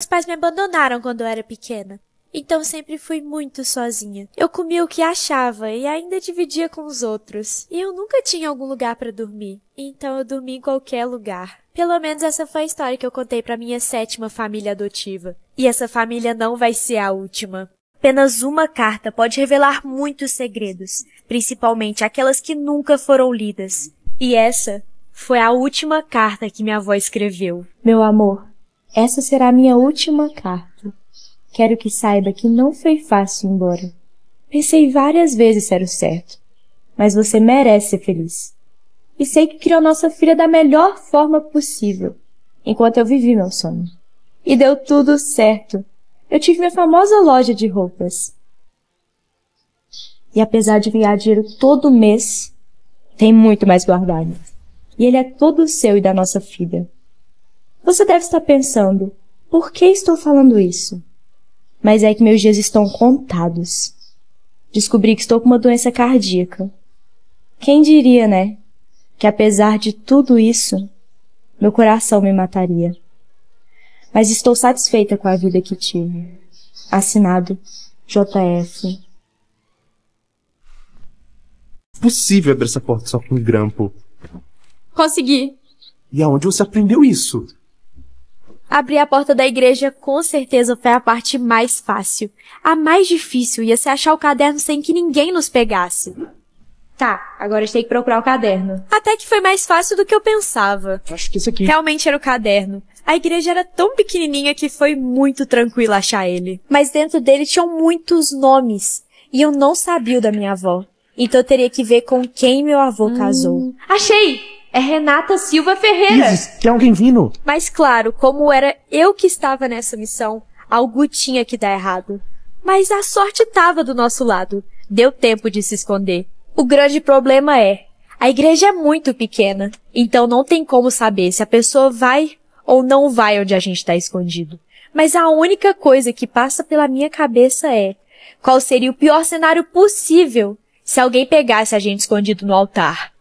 Meus pais me abandonaram quando eu era pequena. Então sempre fui muito sozinha. Eu comia o que achava e ainda dividia com os outros. E eu nunca tinha algum lugar para dormir. Então eu dormi em qualquer lugar. Pelo menos essa foi a história que eu contei para minha sétima família adotiva. E essa família não vai ser a última. Apenas uma carta pode revelar muitos segredos, principalmente aquelas que nunca foram lidas. E essa foi a última carta que minha avó escreveu. Meu amor, essa será minha última carta. Quero que saiba que não foi fácil ir embora. Pensei várias vezes se era o certo. Mas você merece ser feliz. E sei que criou nossa filha da melhor forma possível, enquanto eu vivi meu sonho. E deu tudo certo. Eu tive minha famosa loja de roupas. E apesar de ganhar dinheiro todo mês, tem muito mais guardado. E ele é todo seu e da nossa filha. Você deve estar pensando, por que estou falando isso? Mas é que meus dias estão contados. Descobri que estou com uma doença cardíaca. Quem diria, né? Que apesar de tudo isso, meu coração me mataria. Mas estou satisfeita com a vida que tive. Assinado JF. É possível abrir essa porta só com um grampo. Consegui. E aonde você aprendeu isso? Abrir a porta da igreja com certeza foi a parte mais fácil. A mais difícil ia ser achar o caderno sem que ninguém nos pegasse. Tá, agora a gente tem que procurar o caderno. Até que foi mais fácil do que eu pensava. Acho que isso aqui. Realmente era o caderno. A igreja era tão pequenininha que foi muito tranquilo achar ele. Mas dentro dele tinham muitos nomes. E eu não sabia o da minha avó. Então eu teria que ver com quem meu avô hum. casou. Achei! é Renata Silva Ferreira. Isis, tem alguém vindo. Mas claro, como era eu que estava nessa missão, algo tinha que dar errado. Mas a sorte estava do nosso lado. Deu tempo de se esconder. O grande problema é, a igreja é muito pequena, então não tem como saber se a pessoa vai ou não vai onde a gente está escondido. Mas a única coisa que passa pela minha cabeça é qual seria o pior cenário possível se alguém pegasse a gente escondido no altar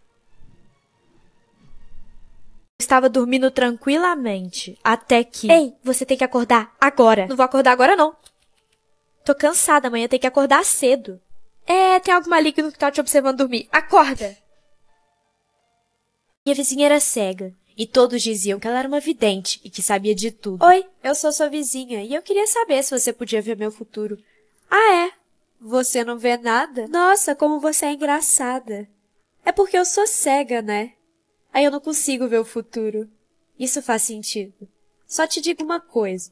estava dormindo tranquilamente, até que... Ei, você tem que acordar agora. Não vou acordar agora, não. Tô cansada, amanhã tem que acordar cedo. É, tem algo maligno que tá te observando dormir. Acorda! Minha vizinha era cega, e todos diziam que ela era uma vidente e que sabia de tudo. Oi, eu sou sua vizinha, e eu queria saber se você podia ver meu futuro. Ah, é? Você não vê nada? Nossa, como você é engraçada. É porque eu sou cega, né? Aí eu não consigo ver o futuro. Isso faz sentido. Só te digo uma coisa.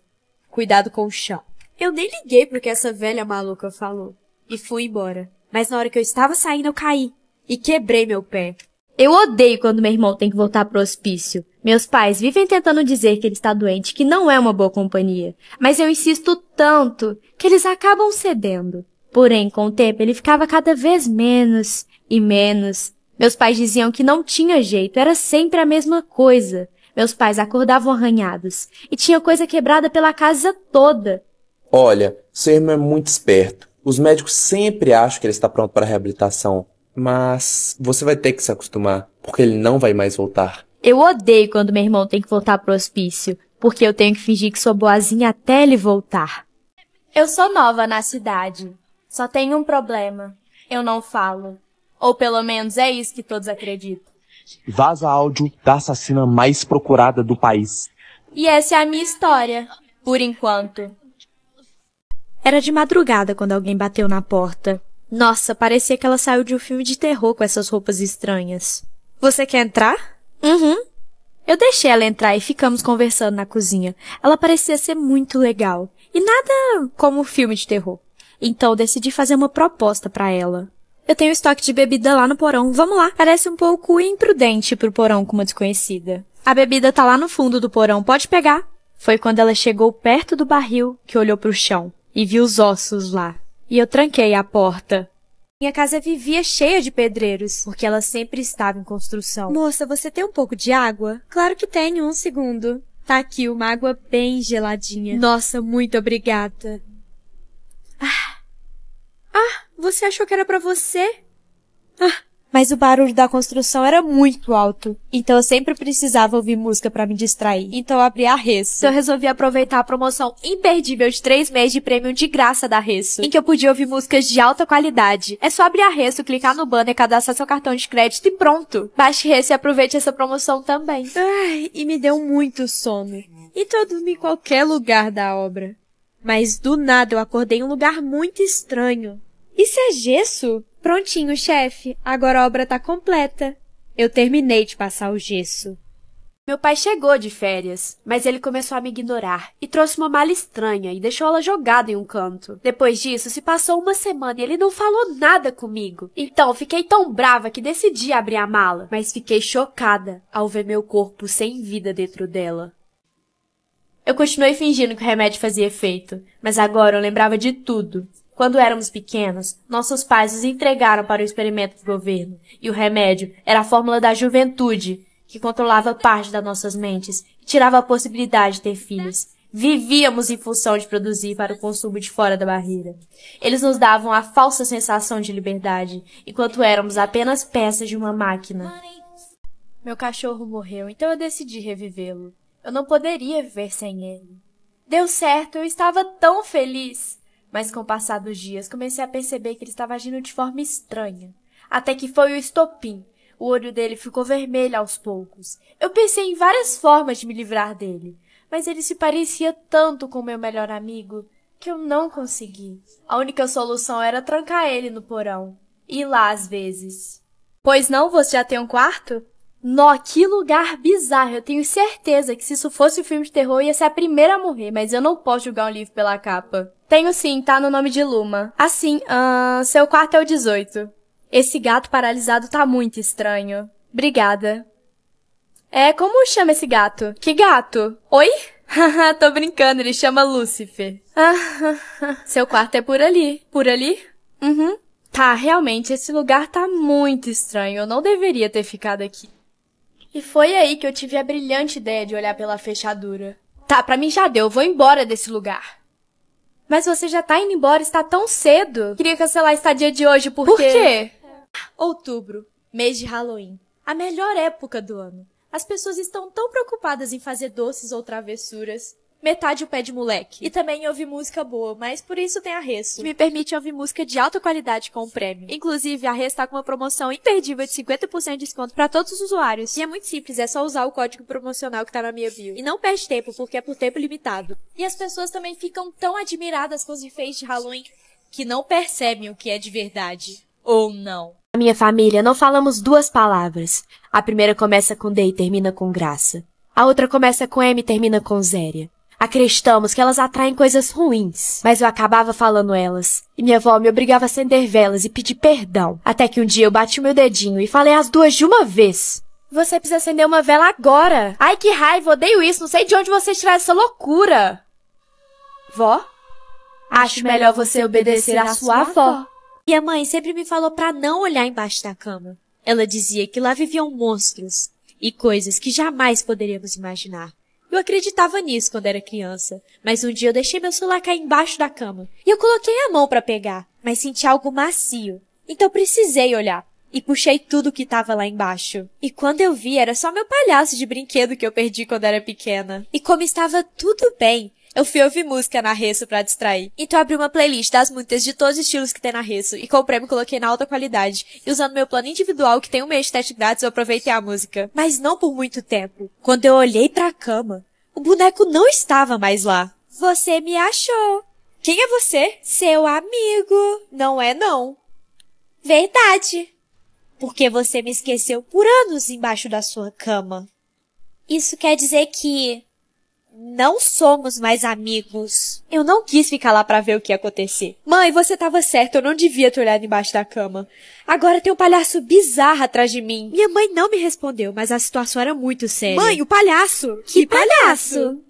Cuidado com o chão. Eu nem liguei pro que essa velha maluca falou. E fui embora. Mas na hora que eu estava saindo, eu caí. E quebrei meu pé. Eu odeio quando meu irmão tem que voltar pro hospício. Meus pais vivem tentando dizer que ele está doente, que não é uma boa companhia. Mas eu insisto tanto que eles acabam cedendo. Porém, com o tempo, ele ficava cada vez menos e menos meus pais diziam que não tinha jeito, era sempre a mesma coisa. Meus pais acordavam arranhados e tinha coisa quebrada pela casa toda. Olha, seu irmão é muito esperto. Os médicos sempre acham que ele está pronto para a reabilitação, mas você vai ter que se acostumar, porque ele não vai mais voltar. Eu odeio quando meu irmão tem que voltar pro hospício, porque eu tenho que fingir que sou boazinha até ele voltar. Eu sou nova na cidade. Só tenho um problema. Eu não falo. Ou pelo menos é isso que todos acreditam. Vaza áudio da assassina mais procurada do país. E essa é a minha história, por enquanto. Era de madrugada quando alguém bateu na porta. Nossa, parecia que ela saiu de um filme de terror com essas roupas estranhas. Você quer entrar? Uhum. Eu deixei ela entrar e ficamos conversando na cozinha. Ela parecia ser muito legal. E nada como um filme de terror. Então decidi fazer uma proposta para ela. Eu tenho estoque de bebida lá no porão. Vamos lá. Parece um pouco imprudente pro porão com uma desconhecida. A bebida tá lá no fundo do porão. Pode pegar. Foi quando ela chegou perto do barril que olhou pro chão e viu os ossos lá. E eu tranquei a porta. Minha casa vivia cheia de pedreiros, porque ela sempre estava em construção. Moça, você tem um pouco de água? Claro que tenho, um segundo. Tá aqui uma água bem geladinha. Nossa, muito obrigada. Ah! Ah! Você achou que era para você? Ah, mas o barulho da construção era muito alto, então eu sempre precisava ouvir música para me distrair. Então eu abri a Resso. Então eu resolvi aproveitar a promoção imperdível de três meses de prêmio de graça da Resso, em que eu podia ouvir músicas de alta qualidade. É só abrir a Resso, clicar no banner, cadastrar seu cartão de crédito e pronto. Baixe Resso e aproveite essa promoção também. Ai, e me deu muito sono. E todo em qualquer lugar da obra. Mas do nada eu acordei em um lugar muito estranho. Isso é gesso? Prontinho, chefe. Agora a obra tá completa. Eu terminei de passar o gesso. Meu pai chegou de férias, mas ele começou a me ignorar e trouxe uma mala estranha e deixou ela jogada em um canto. Depois disso, se passou uma semana e ele não falou nada comigo. Então, fiquei tão brava que decidi abrir a mala, mas fiquei chocada ao ver meu corpo sem vida dentro dela. Eu continuei fingindo que o remédio fazia efeito, mas agora eu lembrava de tudo. Quando éramos pequenas, nossos pais os entregaram para o experimento do governo, e o remédio era a fórmula da juventude, que controlava parte das nossas mentes e tirava a possibilidade de ter filhos. Vivíamos em função de produzir para o consumo de fora da barreira. Eles nos davam a falsa sensação de liberdade, enquanto éramos apenas peças de uma máquina. Meu cachorro morreu, então eu decidi revivê-lo. Eu não poderia viver sem ele. Deu certo, eu estava tão feliz. Mas com o passar dos dias, comecei a perceber que ele estava agindo de forma estranha. Até que foi o estopim. O olho dele ficou vermelho aos poucos. Eu pensei em várias formas de me livrar dele, mas ele se parecia tanto com meu melhor amigo que eu não consegui. A única solução era trancar ele no porão. E ir lá às vezes. Pois não, você já tem um quarto? Nó, que lugar bizarro. Eu tenho certeza que se isso fosse um filme de terror, ia ser a primeira a morrer, mas eu não posso julgar um livro pela capa. Tenho sim, tá no nome de Luma. Assim, ah, uh, seu quarto é o 18. Esse gato paralisado tá muito estranho. Obrigada. É, como chama esse gato? Que gato? Oi? Haha, tô brincando, ele chama Lúcifer. seu quarto é por ali. Por ali? Uhum. Tá, realmente, esse lugar tá muito estranho. Eu não deveria ter ficado aqui. E foi aí que eu tive a brilhante ideia de olhar pela fechadura. Tá, pra mim já deu, vou embora desse lugar. Mas você já tá indo embora, está tão cedo. Queria cancelar a estadia de hoje porque... Por quê? Outubro, mês de Halloween. A melhor época do ano. As pessoas estão tão preocupadas em fazer doces ou travessuras metade o pé de moleque. E também ouvi música boa, mas por isso tem a Resto. Que me permite ouvir música de alta qualidade com o prêmio. Inclusive, a Resto tá com uma promoção imperdível de 50% de desconto para todos os usuários. E é muito simples, é só usar o código promocional que tá na minha bio. E não perde tempo, porque é por tempo limitado. E as pessoas também ficam tão admiradas com os efeitos de Halloween que não percebem o que é de verdade. Ou não. Na minha família, não falamos duas palavras. A primeira começa com D e termina com graça. A outra começa com M e termina com zéria. Acreditamos que elas atraem coisas ruins, mas eu acabava falando elas. E minha avó me obrigava a acender velas e pedir perdão. Até que um dia eu bati o meu dedinho e falei as duas de uma vez. Você precisa acender uma vela agora. Ai, que raiva, odeio isso. Não sei de onde você tirar essa loucura. Vó? Acho melhor você obedecer à sua avó. a mãe sempre me falou para não olhar embaixo da cama. Ela dizia que lá viviam monstros e coisas que jamais poderíamos imaginar. Eu acreditava nisso quando era criança, mas um dia eu deixei meu celular cair embaixo da cama e eu coloquei a mão para pegar, mas senti algo macio. Então precisei olhar e puxei tudo que estava lá embaixo. E quando eu vi, era só meu palhaço de brinquedo que eu perdi quando era pequena. E como estava tudo bem, eu fui ouvir música na Resso para distrair. Então abri uma playlist das muitas de todos os estilos que tem na Resso e comprei e coloquei na alta qualidade. E usando meu plano individual, que tem um mês de teste grátis, eu aproveitei a música. Mas não por muito tempo. Quando eu olhei pra cama, o boneco não estava mais lá. Você me achou. Quem é você? Seu amigo. Não é não. Verdade. Porque você me esqueceu por anos embaixo da sua cama. Isso quer dizer que não somos mais amigos. Eu não quis ficar lá para ver o que ia acontecer. Mãe, você tava certa, eu não devia ter olhado embaixo da cama. Agora tem um palhaço bizarro atrás de mim. Minha mãe não me respondeu, mas a situação era muito séria. Mãe, o palhaço! Que, que palhaço? palhaço?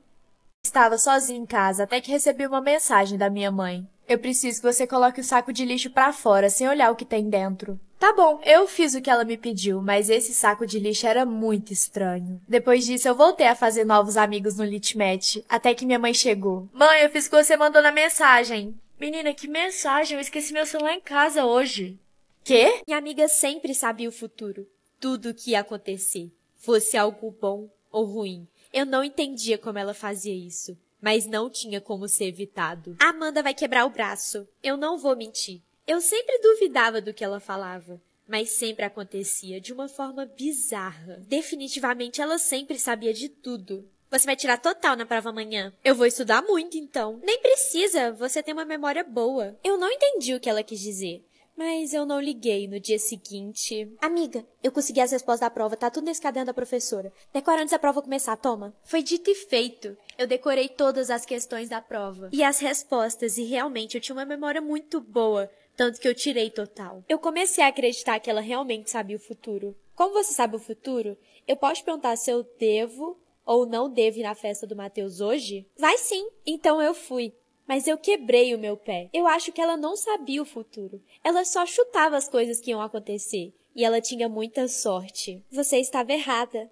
Estava sozinha em casa até que recebi uma mensagem da minha mãe. Eu preciso que você coloque o saco de lixo para fora sem olhar o que tem dentro. Tá bom, eu fiz o que ela me pediu, mas esse saco de lixo era muito estranho. Depois disso, eu voltei a fazer novos amigos no Litmatch, até que minha mãe chegou. Mãe, eu fiz o que você mandou na mensagem. Menina, que mensagem? Eu esqueci meu celular em casa hoje. Quê? Minha amiga sempre sabia o futuro. Tudo o que ia acontecer, fosse algo bom ou ruim. Eu não entendia como ela fazia isso, mas não tinha como ser evitado. Amanda vai quebrar o braço. Eu não vou mentir. Eu sempre duvidava do que ela falava, mas sempre acontecia de uma forma bizarra. Definitivamente ela sempre sabia de tudo. Você vai tirar total na prova amanhã. Eu vou estudar muito então. Nem precisa, você tem uma memória boa. Eu não entendi o que ela quis dizer. Mas eu não liguei no dia seguinte. Amiga, eu consegui as respostas da prova, tá tudo nesse caderno da professora. Decora antes da prova começar, toma. Foi dito e feito. Eu decorei todas as questões da prova. E as respostas, e realmente eu tinha uma memória muito boa. Tanto que eu tirei total. Eu comecei a acreditar que ela realmente sabia o futuro. Como você sabe o futuro, eu posso perguntar se eu devo ou não devo ir na festa do Matheus hoje? Vai sim! Então eu fui. Mas eu quebrei o meu pé. Eu acho que ela não sabia o futuro. Ela só chutava as coisas que iam acontecer. E ela tinha muita sorte. Você estava errada.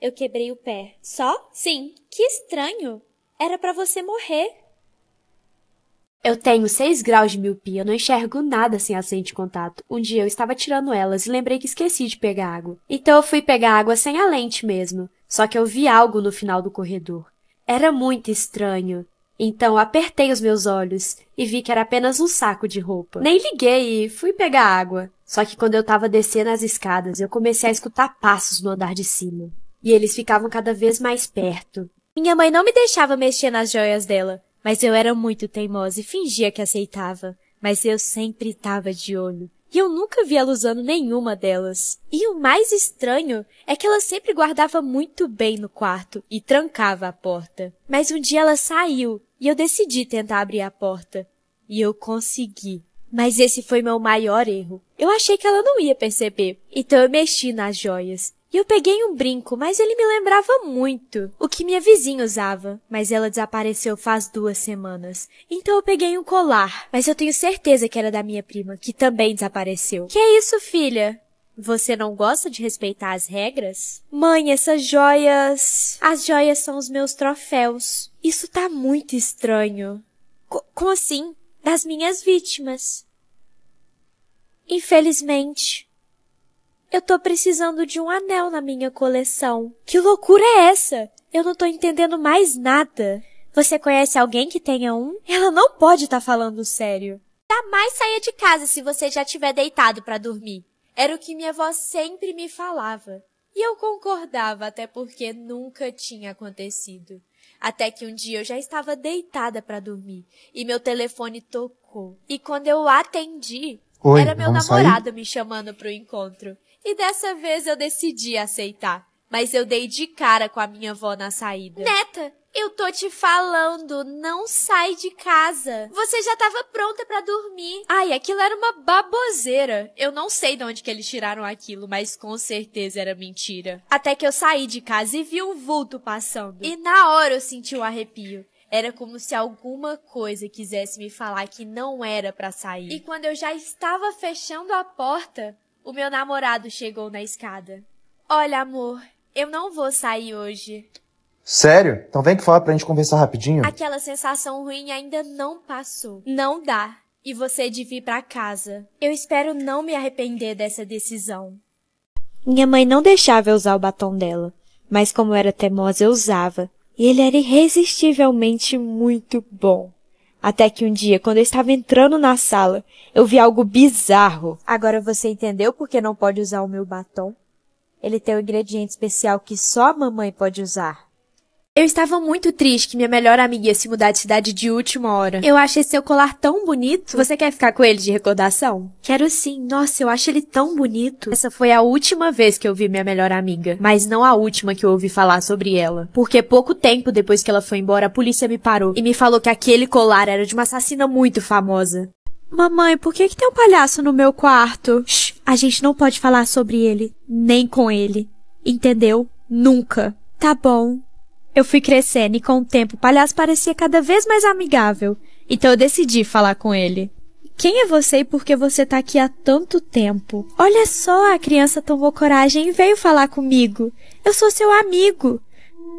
Eu quebrei o pé. Só? Sim. Que estranho. Era para você morrer. Eu tenho 6 graus de miopia, não enxergo nada sem as lentes de contato. Um dia eu estava tirando elas e lembrei que esqueci de pegar água. Então eu fui pegar água sem a lente mesmo. Só que eu vi algo no final do corredor. Era muito estranho. Então apertei os meus olhos e vi que era apenas um saco de roupa. Nem liguei e fui pegar água. Só que quando eu estava descendo as escadas, eu comecei a escutar passos no andar de cima. E eles ficavam cada vez mais perto. Minha mãe não me deixava mexer nas joias dela. Mas eu era muito teimosa e fingia que aceitava. Mas eu sempre estava de olho. E eu nunca via ela usando nenhuma delas. E o mais estranho é que ela sempre guardava muito bem no quarto e trancava a porta. Mas um dia ela saiu e eu decidi tentar abrir a porta. E eu consegui. Mas esse foi meu maior erro. Eu achei que ela não ia perceber, então eu mexi nas joias e eu peguei um brinco, mas ele me lembrava muito o que minha vizinha usava, mas ela desapareceu faz duas semanas. Então eu peguei um colar, mas eu tenho certeza que era da minha prima, que também desapareceu. Que é isso, filha? Você não gosta de respeitar as regras? Mãe, essas joias. As joias são os meus troféus. Isso tá muito estranho. C como assim? Das minhas vítimas. Infelizmente, eu tô precisando de um anel na minha coleção. Que loucura é essa? Eu não tô entendendo mais nada. Você conhece alguém que tenha um? Ela não pode estar tá falando sério. Jamais saia de casa se você já tiver deitado para dormir. Era o que minha avó sempre me falava. E eu concordava, até porque nunca tinha acontecido. Até que um dia eu já estava deitada para dormir e meu telefone tocou. E quando eu atendi, Oi, era meu namorado sair? me chamando para o encontro e dessa vez eu decidi aceitar. Mas eu dei de cara com a minha avó na saída. Neta, eu tô te falando, não sai de casa. Você já tava pronta para dormir. Ai, aquilo era uma baboseira. Eu não sei de onde que eles tiraram aquilo, mas com certeza era mentira. Até que eu saí de casa e vi um vulto passando. E na hora eu senti um arrepio. Era como se alguma coisa quisesse me falar que não era para sair. E quando eu já estava fechando a porta, o meu namorado chegou na escada. Olha, amor, eu não vou sair hoje. Sério? Então vem que fala pra gente conversar rapidinho. Aquela sensação ruim ainda não passou. Não dá. E você de vir pra casa. Eu espero não me arrepender dessa decisão. Minha mãe não deixava eu usar o batom dela, mas como eu era teimosa eu usava, e ele era irresistivelmente muito bom. Até que um dia, quando eu estava entrando na sala, eu vi algo bizarro. Agora você entendeu por que não pode usar o meu batom? Ele tem um ingrediente especial que só a mamãe pode usar. Eu estava muito triste que minha melhor amiga ia se mudar de cidade de última hora. Eu achei seu colar tão bonito. Você quer ficar com ele de recordação? Quero sim. Nossa, eu acho ele tão bonito. Essa foi a última vez que eu vi minha melhor amiga, mas não a última que eu ouvi falar sobre ela. Porque pouco tempo depois que ela foi embora, a polícia me parou e me falou que aquele colar era de uma assassina muito famosa. Mamãe, por que, que tem um palhaço no meu quarto? Shh, a gente não pode falar sobre ele, nem com ele. Entendeu? Nunca. Tá bom. Eu fui crescendo e com o tempo o palhaço parecia cada vez mais amigável, então eu decidi falar com ele. Quem é você e por que você tá aqui há tanto tempo? Olha só, a criança tomou coragem e veio falar comigo. Eu sou seu amigo.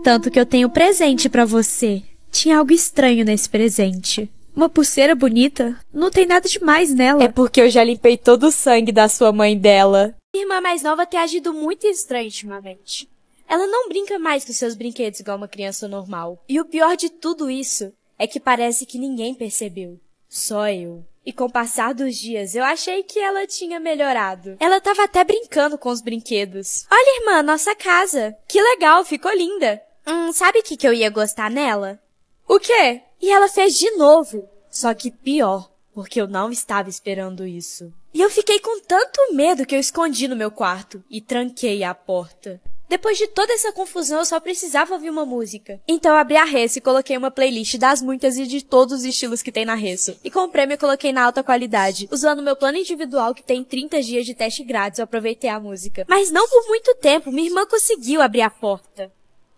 Tanto que eu tenho presente para você. Tinha algo estranho nesse presente. Uma pulseira bonita? Não tem nada demais nela. É porque eu já limpei todo o sangue da sua mãe dela. Minha irmã mais nova tem agido muito estranho ultimamente. Ela não brinca mais com seus brinquedos igual uma criança normal. E o pior de tudo isso é que parece que ninguém percebeu. Só eu. E com o passar dos dias, eu achei que ela tinha melhorado. Ela tava até brincando com os brinquedos. Olha, irmã, nossa casa. Que legal, ficou linda. Hum, sabe o que, que eu ia gostar nela? O quê? E ela fez de novo. Só que pior, porque eu não estava esperando isso. E eu fiquei com tanto medo que eu escondi no meu quarto e tranquei a porta. Depois de toda essa confusão, eu só precisava ouvir uma música. Então eu abri a Resso e coloquei uma playlist das muitas e de todos os estilos que tem na Resso. E com o prêmio eu coloquei na alta qualidade. Usando meu plano individual que tem 30 dias de teste grátis, eu aproveitei a música. Mas não por muito tempo, minha irmã conseguiu abrir a porta.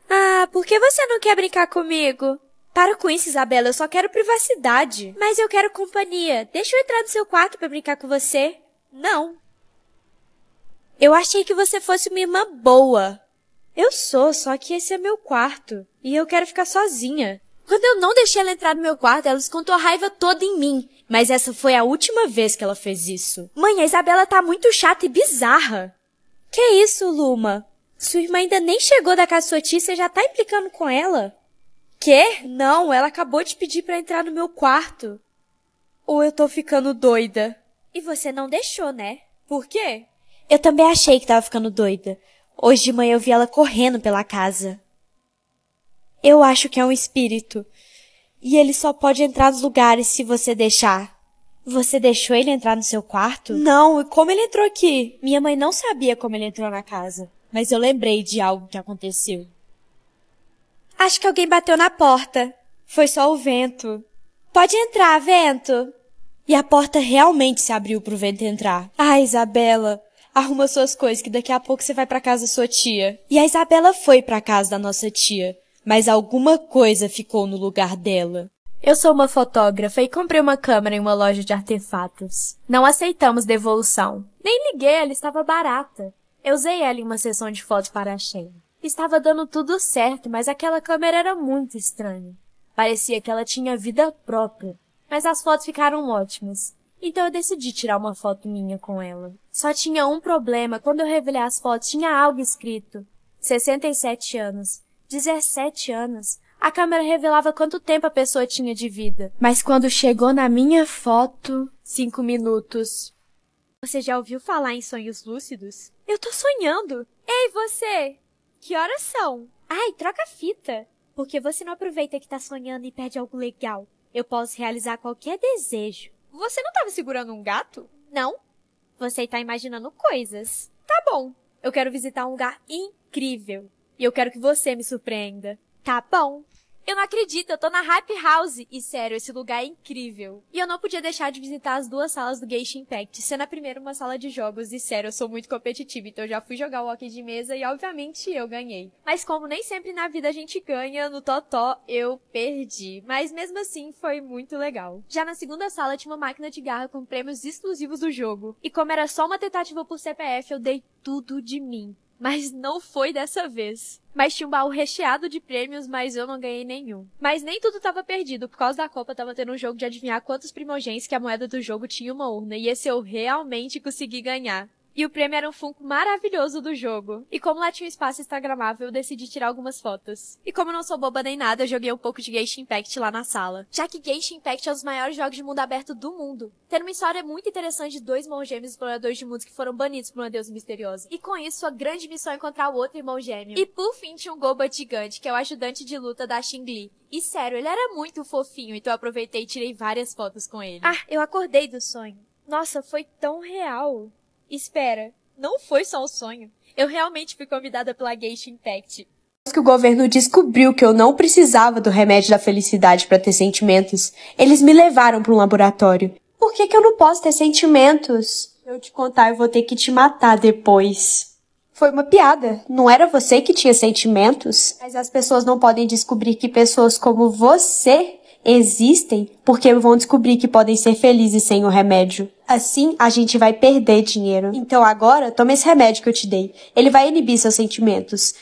Ah, por que você não quer brincar comigo? Para com isso, Isabela, eu só quero privacidade. Mas eu quero companhia. Deixa eu entrar no seu quarto para brincar com você. Não. Eu achei que você fosse uma irmã boa. Eu sou, só que esse é meu quarto. E eu quero ficar sozinha. Quando eu não deixei ela entrar no meu quarto, ela descontou a raiva toda em mim. Mas essa foi a última vez que ela fez isso. Mãe, a Isabela tá muito chata e bizarra. Que isso, Luma? Sua irmã ainda nem chegou da casa sua tia, você já tá implicando com ela? Quê? Não, ela acabou de pedir para entrar no meu quarto. Ou eu tô ficando doida? E você não deixou, né? Por quê? Eu também achei que estava ficando doida. Hoje de manhã eu vi ela correndo pela casa. Eu acho que é um espírito. E ele só pode entrar nos lugares se você deixar. Você deixou ele entrar no seu quarto? Não, e como ele entrou aqui? Minha mãe não sabia como ele entrou na casa, mas eu lembrei de algo que aconteceu. Acho que alguém bateu na porta. Foi só o vento. Pode entrar, vento. E a porta realmente se abriu pro vento entrar. Ah, Isabela, Arruma suas coisas, que daqui a pouco você vai para casa da sua tia. E a Isabela foi para casa da nossa tia, mas alguma coisa ficou no lugar dela. Eu sou uma fotógrafa e comprei uma câmera em uma loja de artefatos. Não aceitamos devolução. Nem liguei, ela estava barata. Eu usei ela em uma sessão de fotos para a Shein. Estava dando tudo certo, mas aquela câmera era muito estranha. Parecia que ela tinha vida própria. Mas as fotos ficaram ótimas. Então eu decidi tirar uma foto minha com ela. Só tinha um problema, quando eu revelei as fotos tinha algo escrito. 67 anos, 17 anos. A câmera revelava quanto tempo a pessoa tinha de vida. Mas quando chegou na minha foto, 5 minutos. Você já ouviu falar em sonhos lúcidos? Eu tô sonhando. Ei, você! Que horas são? Ai, troca a fita. Porque você não aproveita que tá sonhando e perde algo legal. Eu posso realizar qualquer desejo. Você não estava segurando um gato? Não. Você está imaginando coisas. Tá bom. Eu quero visitar um lugar incrível. E eu quero que você me surpreenda. Tá bom. Eu não acredito, eu tô na Hype House. E sério, esse lugar é incrível. E eu não podia deixar de visitar as duas salas do Geisha Impact, sendo a primeira uma sala de jogos. E sério, eu sou muito competitiva, então eu já fui jogar o hockey de mesa e obviamente eu ganhei. Mas como nem sempre na vida a gente ganha, no Totó eu perdi. Mas mesmo assim foi muito legal. Já na segunda sala tinha uma máquina de garra com prêmios exclusivos do jogo. E como era só uma tentativa por CPF, eu dei tudo de mim. Mas não foi dessa vez. Mas tinha um baú recheado de prêmios, mas eu não ganhei nenhum. Mas nem tudo estava perdido, por causa da Copa tava tendo um jogo de adivinhar quantos primogênitos que a moeda do jogo tinha uma urna, e esse eu realmente consegui ganhar. E o prêmio era um Funko maravilhoso do jogo. E como lá tinha um espaço instagramável, eu decidi tirar algumas fotos. E como não sou boba nem nada, eu joguei um pouco de Genshin Impact lá na sala. Já que Genshin Impact é um dos maiores jogos de mundo aberto do mundo, tendo uma história muito interessante de dois irmãos gêmeos exploradores de mundos que foram banidos por uma deusa misteriosa. E com isso, a grande missão é encontrar o outro irmão gêmeo. E por fim, tinha um Goba gigante, que é o ajudante de luta da Xingli. E sério, ele era muito fofinho, então eu aproveitei e tirei várias fotos com ele. Ah, eu acordei do sonho. Nossa, foi tão real espera, não foi só um sonho. Eu realmente fui convidada pela Geisha Impact. Depois que o governo descobriu que eu não precisava do remédio da felicidade para ter sentimentos, eles me levaram para um laboratório. Por que, que eu não posso ter sentimentos? Eu te contar, eu vou ter que te matar depois. Foi uma piada. Não era você que tinha sentimentos, mas as pessoas não podem descobrir que pessoas como você existem porque vão descobrir que podem ser felizes sem o remédio. Assim, a gente vai perder dinheiro. Então agora, toma esse remédio que eu te dei. Ele vai inibir seus sentimentos.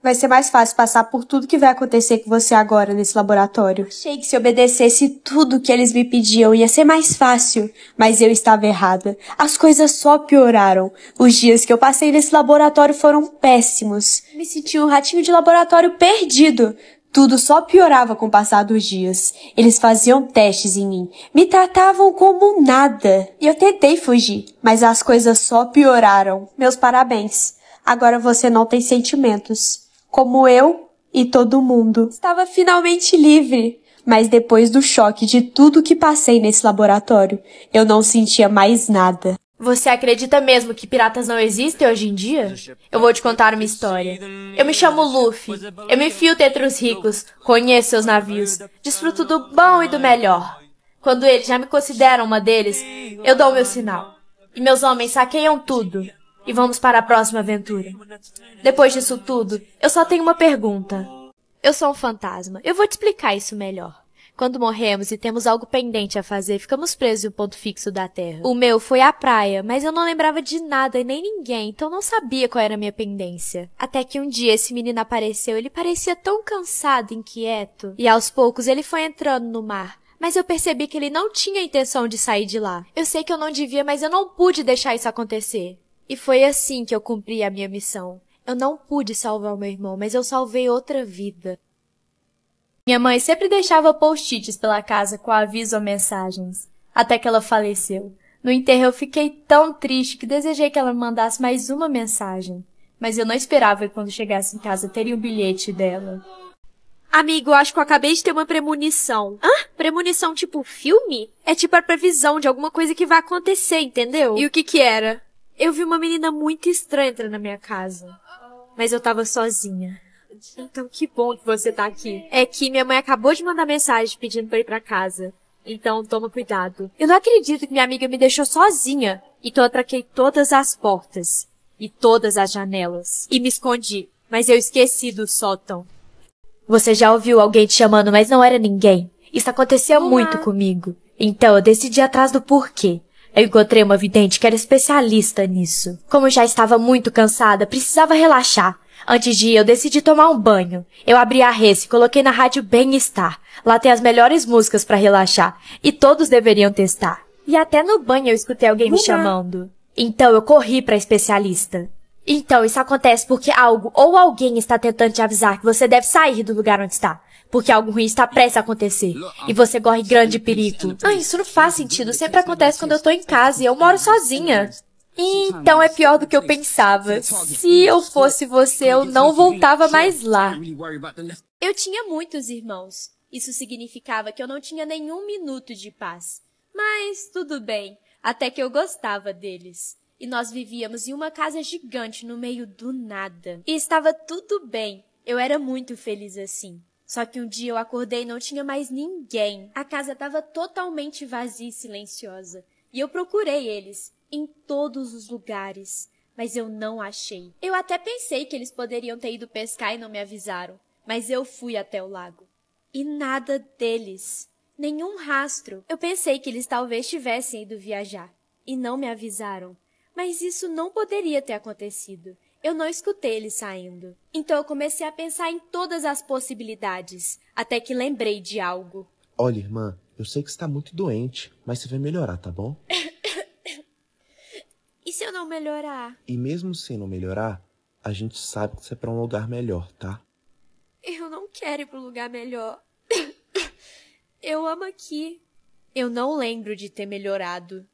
Vai ser mais fácil passar por tudo que vai acontecer com você agora nesse laboratório. Achei que se obedecesse tudo que eles me pediam ia ser mais fácil, mas eu estava errada. As coisas só pioraram. Os dias que eu passei nesse laboratório foram péssimos. Me senti um ratinho de laboratório perdido. Tudo só piorava com o passar dos dias. Eles faziam testes em mim, me tratavam como nada. E eu tentei fugir, mas as coisas só pioraram. Meus parabéns. Agora você não tem sentimentos, como eu e todo mundo. Estava finalmente livre, mas depois do choque de tudo que passei nesse laboratório, eu não sentia mais nada. Você acredita mesmo que piratas não existem hoje em dia? Eu vou te contar uma história. Eu me chamo Luffy. Eu me fio entre os ricos, conheço seus navios, desfruto do bom e do melhor. Quando eles já me consideram uma deles, eu dou o meu sinal. E meus homens saqueiam tudo. E vamos para a próxima aventura. Depois disso tudo, eu só tenho uma pergunta. Eu sou um fantasma. Eu vou te explicar isso melhor. Quando morremos e temos algo pendente a fazer, ficamos presos em um ponto fixo da Terra. O meu foi a praia, mas eu não lembrava de nada e nem ninguém, então não sabia qual era a minha pendência. Até que um dia esse menino apareceu, ele parecia tão cansado, inquieto. E aos poucos ele foi entrando no mar mas eu percebi que ele não tinha intenção de sair de lá. Eu sei que eu não devia, mas eu não pude deixar isso acontecer. E foi assim que eu cumpri a minha missão. Eu não pude salvar o meu irmão, mas eu salvei outra vida. Minha mãe sempre deixava post-its pela casa com aviso ou mensagens, até que ela faleceu. No enterro eu fiquei tão triste que desejei que ela me mandasse mais uma mensagem, mas eu não esperava que quando chegasse em casa teria um bilhete dela. Amigo, acho que eu acabei de ter uma premonição. Hã? Premonição tipo filme? É tipo a previsão de alguma coisa que vai acontecer, entendeu? E o que que era? Eu vi uma menina muito estranha entrar na minha casa. Mas eu tava sozinha. Então, que bom que você tá aqui. É que minha mãe acabou de mandar mensagem pedindo pra ir pra casa. Então, toma cuidado. Eu não acredito que minha amiga me deixou sozinha. Então, eu traquei todas as portas. E todas as janelas. E me escondi. Mas eu esqueci do sótão. Você já ouviu alguém te chamando, mas não era ninguém. Isso acontecia Olá. muito comigo. Então, eu decidi atrás do porquê. Eu encontrei uma vidente que era especialista nisso. Como eu já estava muito cansada, precisava relaxar. Antes de ir, eu decidi tomar um banho. Eu abri a res e coloquei na rádio Bem-Estar. Lá tem as melhores músicas para relaxar. E todos deveriam testar. E até no banho eu escutei alguém me chamando. Então eu corri pra especialista. Então, isso acontece porque algo ou alguém está tentando te avisar que você deve sair do lugar onde está. Porque algo ruim está prestes a acontecer. E você corre grande perigo. Ah, isso não faz sentido. Sempre acontece quando eu tô em casa e eu moro sozinha. Então é pior do que eu pensava. Se eu fosse você, eu não voltava mais lá. Eu tinha muitos irmãos. Isso significava que eu não tinha nenhum minuto de paz. Mas tudo bem, até que eu gostava deles. E nós vivíamos em uma casa gigante no meio do nada. E estava tudo bem. Eu era muito feliz assim. Só que um dia eu acordei e não tinha mais ninguém. A casa estava totalmente vazia e silenciosa. E eu procurei eles, em todos os lugares, mas eu não achei. Eu até pensei que eles poderiam ter ido pescar e não me avisaram, mas eu fui até o lago. E nada deles. Nenhum rastro. Eu pensei que eles talvez tivessem ido viajar e não me avisaram, mas isso não poderia ter acontecido. Eu não escutei eles saindo. Então eu comecei a pensar em todas as possibilidades, até que lembrei de algo. Olha, irmã, eu sei que está muito doente, mas você vai melhorar, tá bom? E se eu não melhorar? E mesmo se não melhorar, a gente sabe que isso é pra um lugar melhor, tá? Eu não quero ir pra um lugar melhor. eu amo aqui. Eu não lembro de ter melhorado.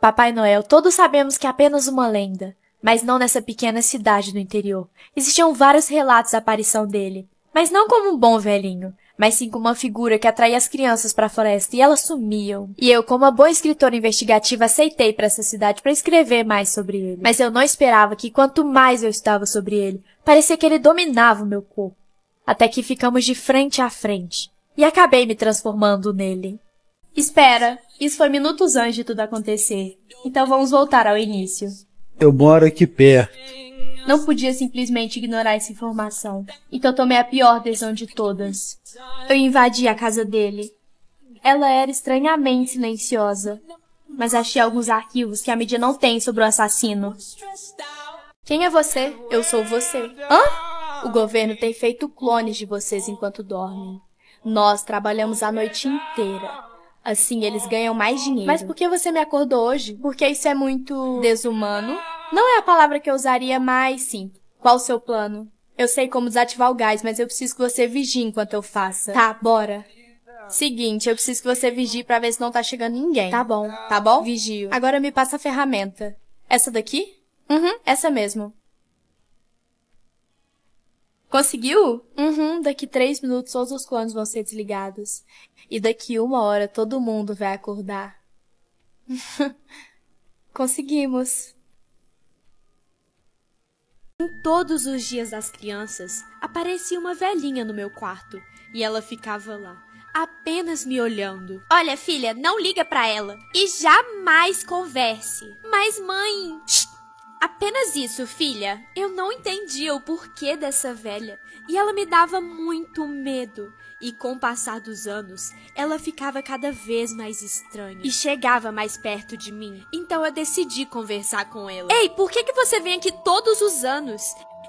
Papai Noel, todos sabemos que é apenas uma lenda, mas não nessa pequena cidade do interior. Existiam vários relatos da aparição dele, mas não como um bom velhinho, mas sim com uma figura que atraía as crianças para a floresta e elas sumiam. E eu, como uma boa escritora investigativa, aceitei para essa cidade para escrever mais sobre ele. Mas eu não esperava que quanto mais eu estava sobre ele, parecia que ele dominava o meu corpo. Até que ficamos de frente a frente. E acabei me transformando nele. Espera, isso foi minutos antes de tudo acontecer. Então vamos voltar ao início. Eu moro aqui perto. Não podia simplesmente ignorar essa informação, então tomei a pior decisão de todas. Eu invadi a casa dele. Ela era estranhamente silenciosa, mas achei alguns arquivos que a mídia não tem sobre o assassino. Quem é você? Eu sou você. Hã? O governo tem feito clones de vocês enquanto dormem. Nós trabalhamos a noite inteira. Assim eles ganham mais dinheiro. Mas por que você me acordou hoje? Porque isso é muito desumano. Não é a palavra que eu usaria, mas sim. Qual o seu plano? Eu sei como desativar o gás, mas eu preciso que você vigie enquanto eu faça. Tá, bora. Seguinte, eu preciso que você vigie para ver se não tá chegando ninguém. Tá bom, tá bom? Vigio. Agora me passa a ferramenta. Essa daqui? Uhum, essa mesmo. Conseguiu? Uhum, daqui três minutos todos os clones vão ser desligados. E daqui uma hora todo mundo vai acordar. Conseguimos. Em todos os dias das crianças, aparecia uma velhinha no meu quarto e ela ficava lá, apenas me olhando. Olha, filha, não liga para ela e jamais converse. Mas mãe, apenas isso, filha. Eu não entendia o porquê dessa velha e ela me dava muito medo. E com o passar dos anos, ela ficava cada vez mais estranha e chegava mais perto de mim. Então eu decidi conversar com ela. Ei, por que, que você vem aqui todos os anos?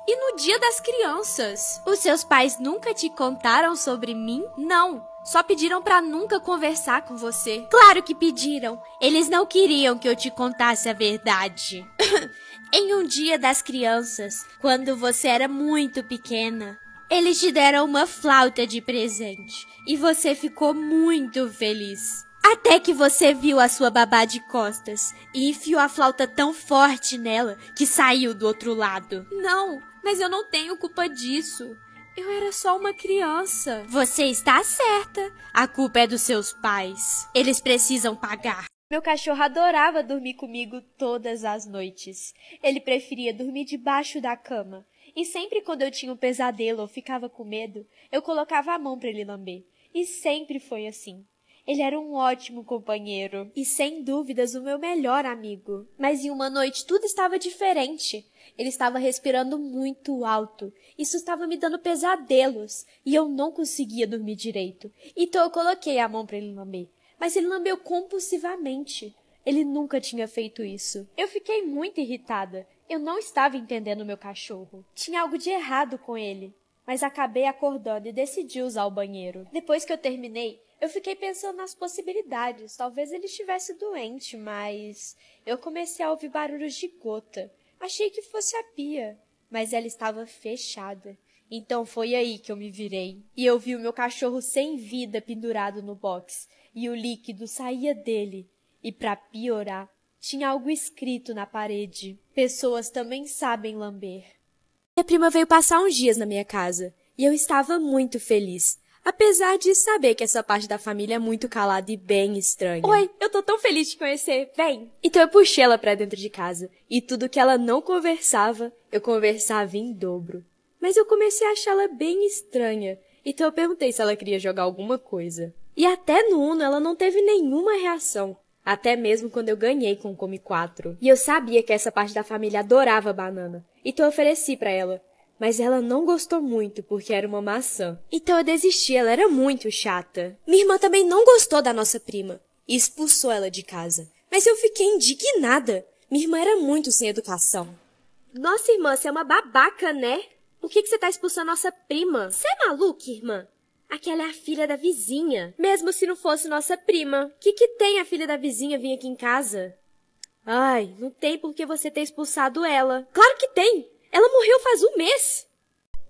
E no dia das crianças? Os seus pais nunca te contaram sobre mim? Não. Só pediram para nunca conversar com você. Claro que pediram. Eles não queriam que eu te contasse a verdade. em um dia das crianças, quando você era muito pequena, eles te deram uma flauta de presente e você ficou muito feliz. Até que você viu a sua babá de costas e enfiou a flauta tão forte nela que saiu do outro lado. Não, mas eu não tenho culpa disso. Eu era só uma criança. Você está certa. A culpa é dos seus pais. Eles precisam pagar. Meu cachorro adorava dormir comigo todas as noites. Ele preferia dormir debaixo da cama. E sempre quando eu tinha um pesadelo ou ficava com medo, eu colocava a mão para ele lamber. E sempre foi assim. Ele era um ótimo companheiro e, sem dúvidas, o meu melhor amigo. Mas em uma noite tudo estava diferente. Ele estava respirando muito alto. Isso estava me dando pesadelos e eu não conseguia dormir direito. Então eu coloquei a mão para ele lamber. Mas ele lambeu compulsivamente. Ele nunca tinha feito isso. Eu fiquei muito irritada eu não estava entendendo o meu cachorro. Tinha algo de errado com ele. Mas acabei acordando e decidi usar o banheiro. Depois que eu terminei, eu fiquei pensando nas possibilidades. Talvez ele estivesse doente, mas eu comecei a ouvir barulhos de gota. Achei que fosse a pia, mas ela estava fechada. Então foi aí que eu me virei. E eu vi o meu cachorro sem vida pendurado no box, e o líquido saía dele. E para piorar, tinha algo escrito na parede. Pessoas também sabem lamber. Minha prima veio passar uns dias na minha casa e eu estava muito feliz. Apesar de saber que essa parte da família é muito calada e bem estranha. Oi, eu tô tão feliz de te conhecer, vem! Então eu puxei ela pra dentro de casa, e tudo que ela não conversava, eu conversava em dobro. Mas eu comecei a achá-la bem estranha, então eu perguntei se ela queria jogar alguma coisa. E até no Uno ela não teve nenhuma reação até mesmo quando eu ganhei com o Come 4. E eu sabia que essa parte da família adorava banana, então eu ofereci para ela. Mas ela não gostou muito porque era uma maçã. Então eu desisti, ela era muito chata. Minha irmã também não gostou da nossa prima e expulsou ela de casa. Mas eu fiquei indignada. Minha irmã era muito sem educação. Nossa, irmã, você é uma babaca, né? Por que, que você tá expulsando nossa prima? Você é maluca, irmã? Aquela é a filha da vizinha. Mesmo se não fosse nossa prima. Que que tem a filha da vizinha vir aqui em casa? Ai, não tem por que você ter expulsado ela. Claro que tem! Ela morreu faz um mês!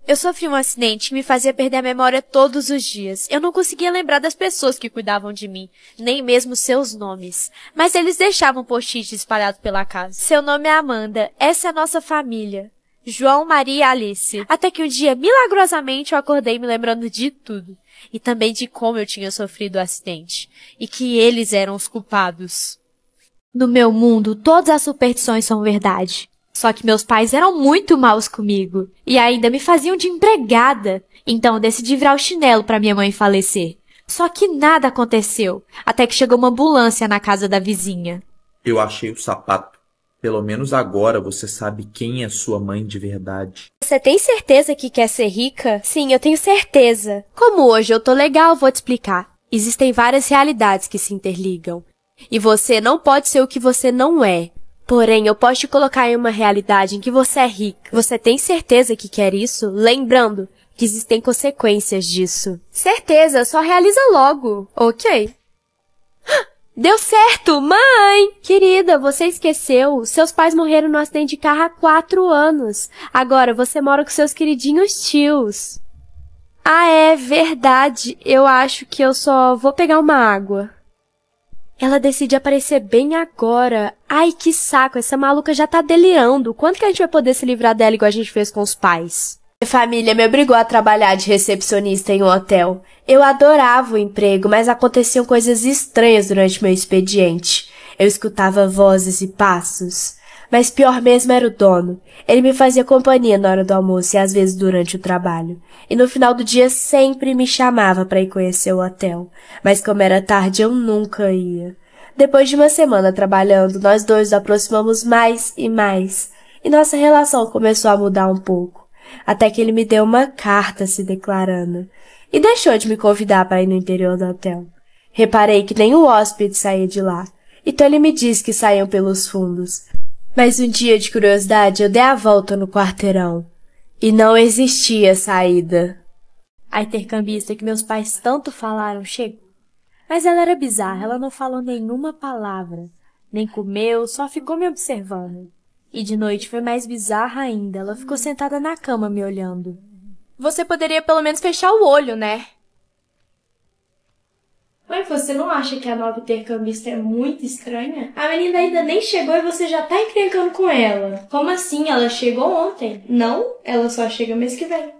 Eu sofri um acidente que me fazia perder a memória todos os dias. Eu não conseguia lembrar das pessoas que cuidavam de mim, nem mesmo seus nomes. Mas eles deixavam post-it espalhado pela casa. Seu nome é Amanda. Essa é a nossa família. João, Maria e Alice. Até que um dia, milagrosamente, eu acordei me lembrando de tudo. E também de como eu tinha sofrido o acidente. E que eles eram os culpados. No meu mundo, todas as superstições são verdade. Só que meus pais eram muito maus comigo. E ainda me faziam de empregada. Então decidi virar o chinelo para minha mãe falecer. Só que nada aconteceu. Até que chegou uma ambulância na casa da vizinha. Eu achei o sapato pelo menos agora você sabe quem é sua mãe de verdade. Você tem certeza que quer ser rica? Sim, eu tenho certeza. Como hoje eu tô legal, vou te explicar. Existem várias realidades que se interligam. E você não pode ser o que você não é. Porém, eu posso te colocar em uma realidade em que você é rica. Você tem certeza que quer isso? Lembrando que existem consequências disso. Certeza, só realiza logo. Ok. Deu certo, mãe! Querida, você esqueceu. Seus pais morreram no acidente de carro há quatro anos. Agora você mora com seus queridinhos tios. Ah, é verdade. Eu acho que eu só vou pegar uma água. Ela decide aparecer bem agora. Ai, que saco, essa maluca já tá delirando. Quando que a gente vai poder se livrar dela igual a gente fez com os pais? Minha família me obrigou a trabalhar de recepcionista em um hotel. Eu adorava o emprego, mas aconteciam coisas estranhas durante meu expediente. Eu escutava vozes e passos. Mas pior mesmo era o dono. Ele me fazia companhia na hora do almoço e às vezes durante o trabalho. E no final do dia sempre me chamava para ir conhecer o hotel. Mas como era tarde, eu nunca ia. Depois de uma semana trabalhando, nós dois nos aproximamos mais e mais. E nossa relação começou a mudar um pouco até que ele me deu uma carta se declarando e deixou de me convidar para ir no interior do hotel. Reparei que nenhum hóspede saía de lá, então ele me disse que saiam pelos fundos. Mas um dia de curiosidade eu dei a volta no quarteirão e não existia saída. A intercambista que meus pais tanto falaram chegou. Mas ela era bizarra, ela não falou nenhuma palavra, nem comeu, só ficou me observando. E de noite foi mais bizarra ainda. Ela ficou sentada na cama me olhando. Você poderia pelo menos fechar o olho, né? Mas você não acha que a nova intercambista é muito estranha? A menina ainda nem chegou e você já tá encrencando com ela. Como assim? Ela chegou ontem. Não, ela só chega mês que vem.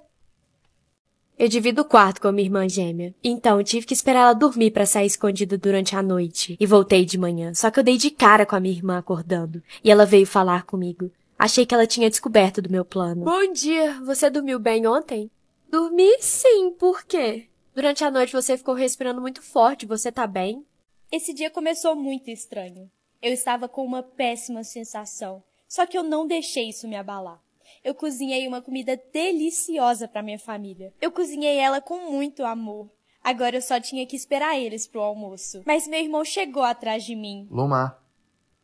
Eu divido o quarto com a minha irmã gêmea. Então, tive que esperar ela dormir para sair escondida durante a noite. E voltei de manhã. Só que eu dei de cara com a minha irmã acordando. E ela veio falar comigo. Achei que ela tinha descoberto do meu plano. Bom dia! Você dormiu bem ontem? Dormi sim, por quê? Durante a noite você ficou respirando muito forte, você tá bem? Esse dia começou muito estranho. Eu estava com uma péssima sensação. Só que eu não deixei isso me abalar eu cozinhei uma comida deliciosa para minha família. Eu cozinhei ela com muito amor. Agora eu só tinha que esperar eles pro almoço. Mas meu irmão chegou atrás de mim. Luma,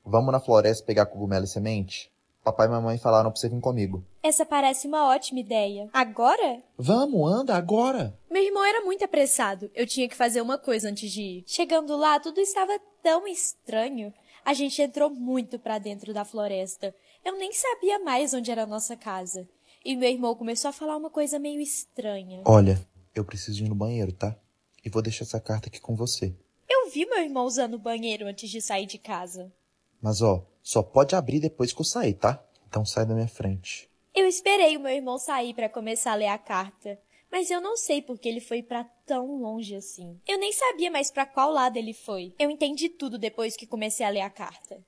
vamos na floresta pegar cogumelo e semente? Papai e mamãe falaram pra você vir comigo. Essa parece uma ótima ideia. Agora? Vamos, anda agora. Meu irmão era muito apressado. Eu tinha que fazer uma coisa antes de ir. Chegando lá, tudo estava tão estranho. A gente entrou muito para dentro da floresta. Eu nem sabia mais onde era a nossa casa. E meu irmão começou a falar uma coisa meio estranha. Olha, eu preciso ir no banheiro, tá? E vou deixar essa carta aqui com você. Eu vi meu irmão usando o banheiro antes de sair de casa. Mas ó, só pode abrir depois que eu sair, tá? Então sai da minha frente. Eu esperei o meu irmão sair para começar a ler a carta, mas eu não sei porque ele foi para tão longe assim. Eu nem sabia mais para qual lado ele foi. Eu entendi tudo depois que comecei a ler a carta.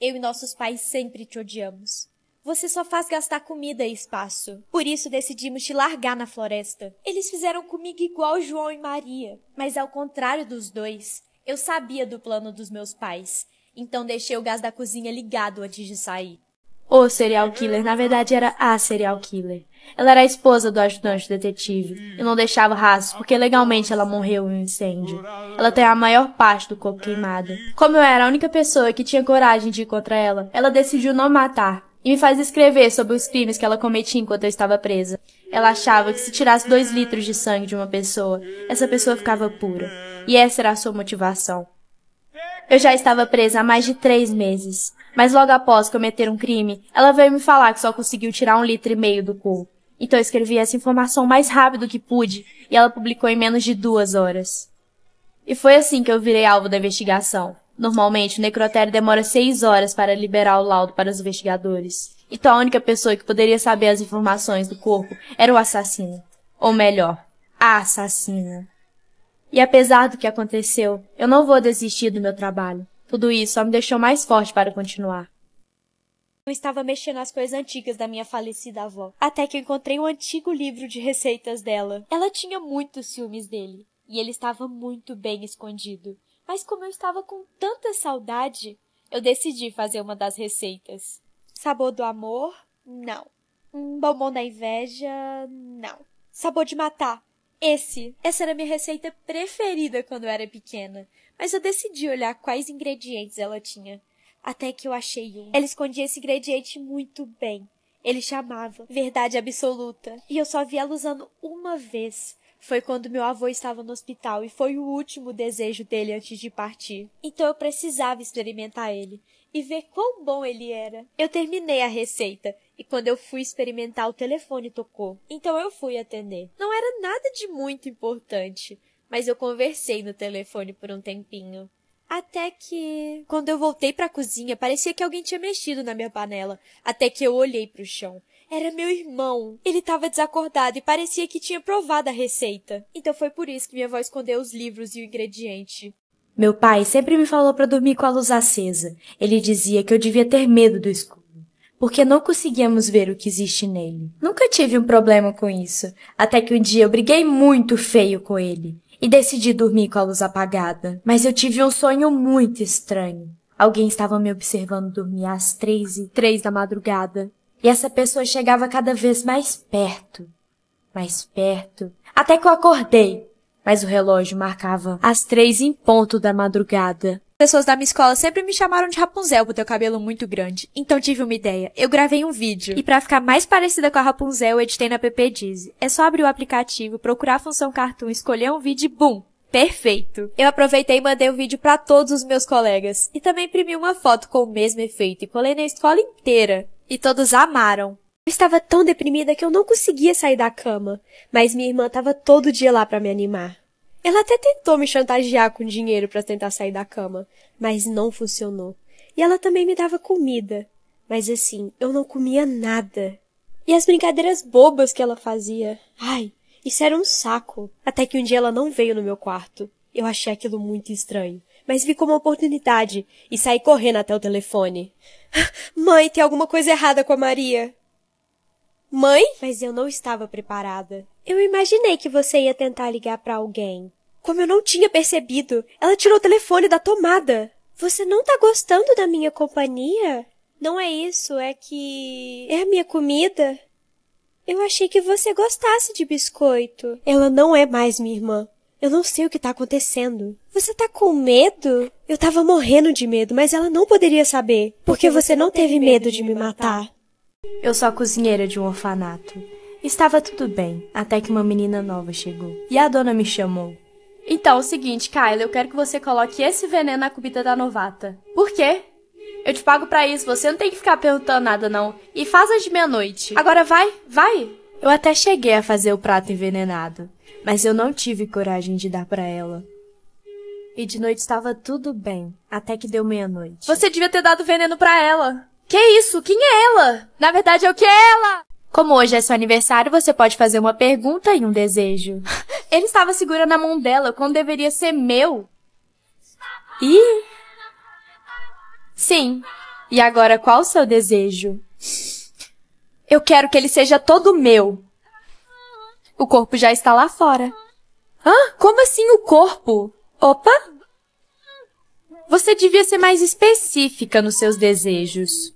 Eu e nossos pais sempre te odiamos. Você só faz gastar comida e espaço. Por isso decidimos te largar na floresta. Eles fizeram comigo igual João e Maria, mas ao contrário dos dois, eu sabia do plano dos meus pais. Então deixei o gás da cozinha ligado antes de sair o serial killer, na verdade era a serial killer. Ela era a esposa do ajudante detetive e não deixava rastros porque legalmente ela morreu em um incêndio. Ela tem a maior parte do corpo queimado. Como eu era a única pessoa que tinha coragem de ir contra ela, ela decidiu não matar e me faz escrever sobre os crimes que ela cometia enquanto eu estava presa. Ela achava que se tirasse dois litros de sangue de uma pessoa, essa pessoa ficava pura. E essa era a sua motivação. Eu já estava presa há mais de três meses. Mas logo após cometer um crime, ela veio me falar que só conseguiu tirar um litro e meio do cu. Então eu escrevi essa informação o mais rápido que pude e ela publicou em menos de duas horas. E foi assim que eu virei alvo da investigação. Normalmente, o necrotério demora seis horas para liberar o laudo para os investigadores. Então a única pessoa que poderia saber as informações do corpo era o assassino. Ou melhor, a assassina. E apesar do que aconteceu, eu não vou desistir do meu trabalho. Tudo isso só me deixou mais forte para continuar. Eu estava mexendo nas coisas antigas da minha falecida avó, até que eu encontrei um antigo livro de receitas dela. Ela tinha muitos ciúmes dele, e ele estava muito bem escondido. Mas como eu estava com tanta saudade, eu decidi fazer uma das receitas. Sabor do amor? Não. Bombom da inveja? Não. Sabor de matar? Esse. Essa era a minha receita preferida quando eu era pequena mas eu decidi olhar quais ingredientes ela tinha. Até que eu achei um. Ela escondia esse ingrediente muito bem. Ele chamava Verdade Absoluta. E eu só vi ela usando uma vez. Foi quando meu avô estava no hospital e foi o último desejo dele antes de partir. Então eu precisava experimentar ele e ver quão bom ele era. Eu terminei a receita e quando eu fui experimentar o telefone tocou. Então eu fui atender. Não era nada de muito importante, mas eu conversei no telefone por um tempinho. Até que, quando eu voltei para a cozinha, parecia que alguém tinha mexido na minha panela, até que eu olhei para o chão. Era meu irmão. Ele estava desacordado e parecia que tinha provado a receita. Então foi por isso que minha avó escondeu os livros e o ingrediente. Meu pai sempre me falou para dormir com a luz acesa. Ele dizia que eu devia ter medo do escuro, porque não conseguíamos ver o que existe nele. Nunca tive um problema com isso, até que um dia eu briguei muito feio com ele e decidi dormir com a luz apagada. Mas eu tive um sonho muito estranho. Alguém estava me observando dormir às três e três da madrugada. E essa pessoa chegava cada vez mais perto, mais perto, até que eu acordei. Mas o relógio marcava às três em ponto da madrugada pessoas da minha escola sempre me chamaram de Rapunzel por ter cabelo muito grande. Então tive uma ideia. Eu gravei um vídeo. E para ficar mais parecida com a Rapunzel, eu editei na PP Dizzy. É só abrir o aplicativo, procurar a função Cartoon, escolher um vídeo e bum! Perfeito! Eu aproveitei e mandei o um vídeo para todos os meus colegas. E também imprimi uma foto com o mesmo efeito e colei na escola inteira. E todos amaram. Eu estava tão deprimida que eu não conseguia sair da cama, mas minha irmã estava todo dia lá para me animar. Ela até tentou me chantagear com dinheiro para tentar sair da cama, mas não funcionou. E ela também me dava comida, mas assim, eu não comia nada. E as brincadeiras bobas que ela fazia. Ai, isso era um saco. Até que um dia ela não veio no meu quarto. Eu achei aquilo muito estranho, mas vi como uma oportunidade e saí correndo até o telefone. Mãe, tem alguma coisa errada com a Maria. Mãe? Mas eu não estava preparada. Eu imaginei que você ia tentar ligar para alguém. Como eu não tinha percebido, ela tirou o telefone da tomada. Você não tá gostando da minha companhia? Não é isso, é que. É a minha comida? Eu achei que você gostasse de biscoito. Ela não é mais minha irmã. Eu não sei o que tá acontecendo. Você tá com medo? Eu tava morrendo de medo, mas ela não poderia saber. Porque, porque você não teve medo de me matar. Eu sou a cozinheira de um orfanato. Estava tudo bem, até que uma menina nova chegou. E a dona me chamou. Então, é o seguinte, Kyla, eu quero que você coloque esse veneno na comida da novata. Por quê? Eu te pago para isso, você não tem que ficar perguntando nada não. E faz as de meia-noite. Agora vai, vai. Eu até cheguei a fazer o prato envenenado, mas eu não tive coragem de dar para ela. E de noite estava tudo bem, até que deu meia-noite. Você devia ter dado veneno para ela. Que isso? Quem é ela? Na verdade, eu é que é ela! Como hoje é seu aniversário, você pode fazer uma pergunta e um desejo. Ele estava segurando a mão dela quando deveria ser meu. E? Sim. E agora qual o seu desejo? Eu quero que ele seja todo meu. O corpo já está lá fora. Hã? Como assim o corpo? Opa! Você devia ser mais específica nos seus desejos.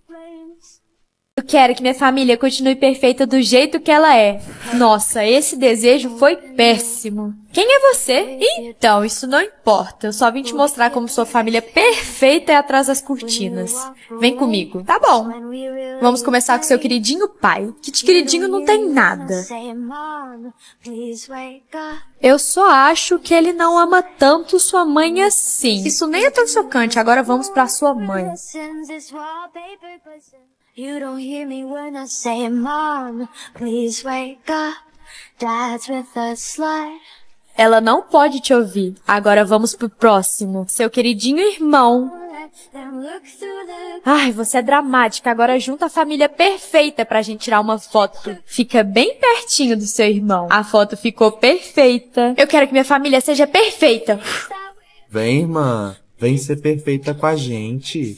Eu quero que minha família continue perfeita do jeito que ela é. Nossa, esse desejo foi péssimo. Quem é você? Então, isso não importa. Eu só vim te mostrar como sua família perfeita é atrás das cortinas. Vem comigo. Tá bom. Vamos começar com seu queridinho pai, que de queridinho não tem nada. Eu só acho que ele não ama tanto sua mãe assim. Isso nem é tão chocante. Agora vamos para sua mãe. You don't hear me when I say, Mom, please wake up. Dad's with a Ela não pode te ouvir. Agora vamos pro próximo. Seu queridinho irmão. Ai, você é dramática. Agora junta a família perfeita pra gente tirar uma foto. Fica bem pertinho do seu irmão. A foto ficou perfeita. Eu quero que minha família seja perfeita. Vem, irmã. Vem ser perfeita com a gente.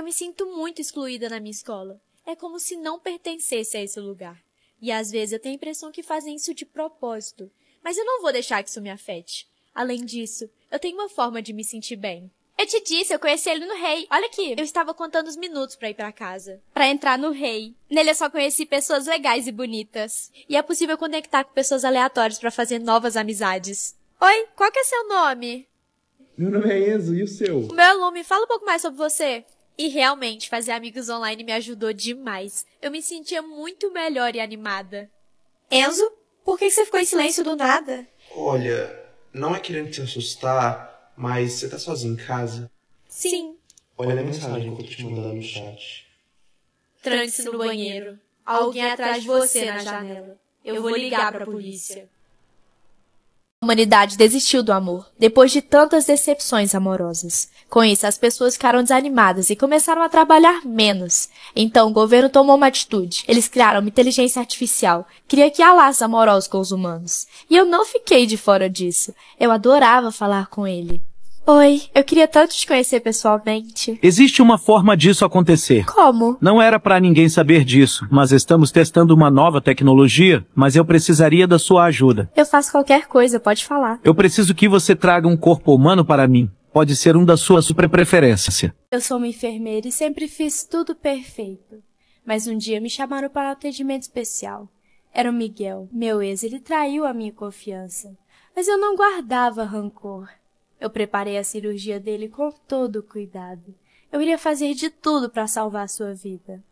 Eu me sinto muito excluída na minha escola. É como se não pertencesse a esse lugar. E às vezes eu tenho a impressão que fazem isso de propósito. Mas eu não vou deixar que isso me afete. Além disso, eu tenho uma forma de me sentir bem. Eu te disse, eu conheci ele no Rei. Olha aqui, eu estava contando os minutos para ir para casa, para entrar no Rei. Nele eu só conheci pessoas legais e bonitas. E é possível conectar com pessoas aleatórias para fazer novas amizades. Oi, qual que é seu nome? Meu nome é Enzo, e o seu? O meu é Lume. Fala um pouco mais sobre você. E realmente, fazer amigos online me ajudou demais. Eu me sentia muito melhor e animada. Enzo, por que você ficou em silêncio do nada? Olha, não é querendo te assustar, mas você tá sozinho em casa? Sim. Olha, a mensagem que eu tô te mandando no chat. tranque no banheiro. Alguém atrás de você na janela. Eu vou ligar pra polícia. A humanidade desistiu do amor, depois de tantas decepções amorosas. Com isso, as pessoas ficaram desanimadas e começaram a trabalhar menos. Então, o governo tomou uma atitude. Eles criaram uma inteligência artificial. Queria que há laços amorosos com os humanos. E eu não fiquei de fora disso. Eu adorava falar com ele. Oi, eu queria tanto te conhecer pessoalmente. Existe uma forma disso acontecer. Como? Não era para ninguém saber disso, mas estamos testando uma nova tecnologia, mas eu precisaria da sua ajuda. Eu faço qualquer coisa, pode falar. Eu preciso que você traga um corpo humano para mim. Pode ser um da sua super preferência. Eu sou uma enfermeira e sempre fiz tudo perfeito. Mas um dia me chamaram para um atendimento especial. Era o Miguel, meu ex, ele traiu a minha confiança. Mas eu não guardava rancor. Eu preparei a cirurgia dele com todo o cuidado. Eu iria fazer de tudo para salvar a sua vida.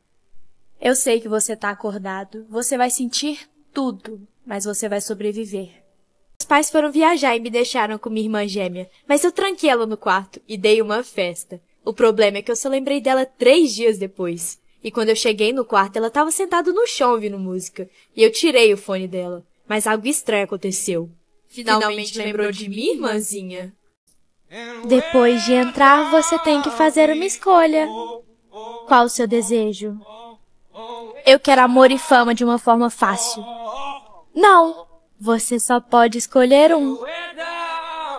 Eu sei que você está acordado, você vai sentir tudo, mas você vai sobreviver. Os pais foram viajar e me deixaram com minha irmã gêmea, mas eu tranquei ela no quarto e dei uma festa. O problema é que eu só lembrei dela três dias depois. E quando eu cheguei no quarto, ela estava sentada no chão ouvindo música, e eu tirei o fone dela. Mas algo estranho aconteceu. Finalmente, Finalmente lembrou, lembrou de mim, irmãzinha? Depois de entrar, você tem que fazer uma escolha. Qual o seu desejo? Eu quero amor e fama de uma forma fácil. Não, você só pode escolher um.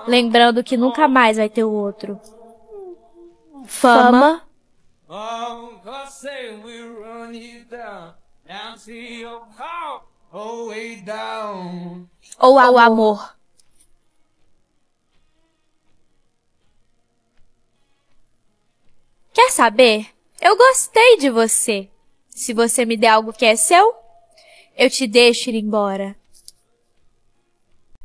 Lembrando que nunca mais vai ter o outro. Fama. Ou ao amor. Quer saber? Eu gostei de você. Se você me der algo que é seu, eu te deixo ir embora.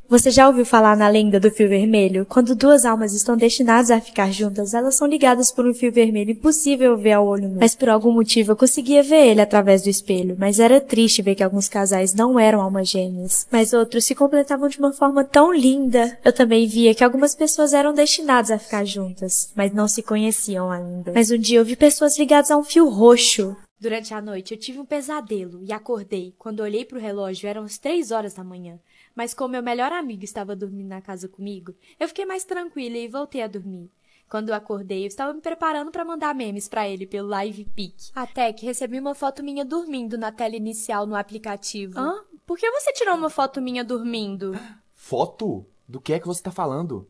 Você já ouviu falar na lenda do fio vermelho? Quando duas almas estão destinadas a ficar juntas, elas são ligadas por um fio vermelho impossível ver ao olho nu. Mas por algum motivo eu conseguia ver ele através do espelho, mas era triste ver que alguns casais não eram almas gêmeas, mas outros se completavam de uma forma tão linda. Eu também via que algumas pessoas eram destinadas a ficar juntas, mas não se conheciam ainda. Mas um dia eu vi pessoas ligadas a um fio roxo, Durante a noite eu tive um pesadelo e acordei. Quando olhei para o relógio eram as três horas da manhã. Mas como meu melhor amigo estava dormindo na casa comigo, eu fiquei mais tranquila e voltei a dormir. Quando eu acordei, eu estava me preparando para mandar memes para ele pelo Live Até que recebi uma foto minha dormindo na tela inicial no aplicativo. Hã? Por que você tirou uma foto minha dormindo? Foto? Do que é que você está falando?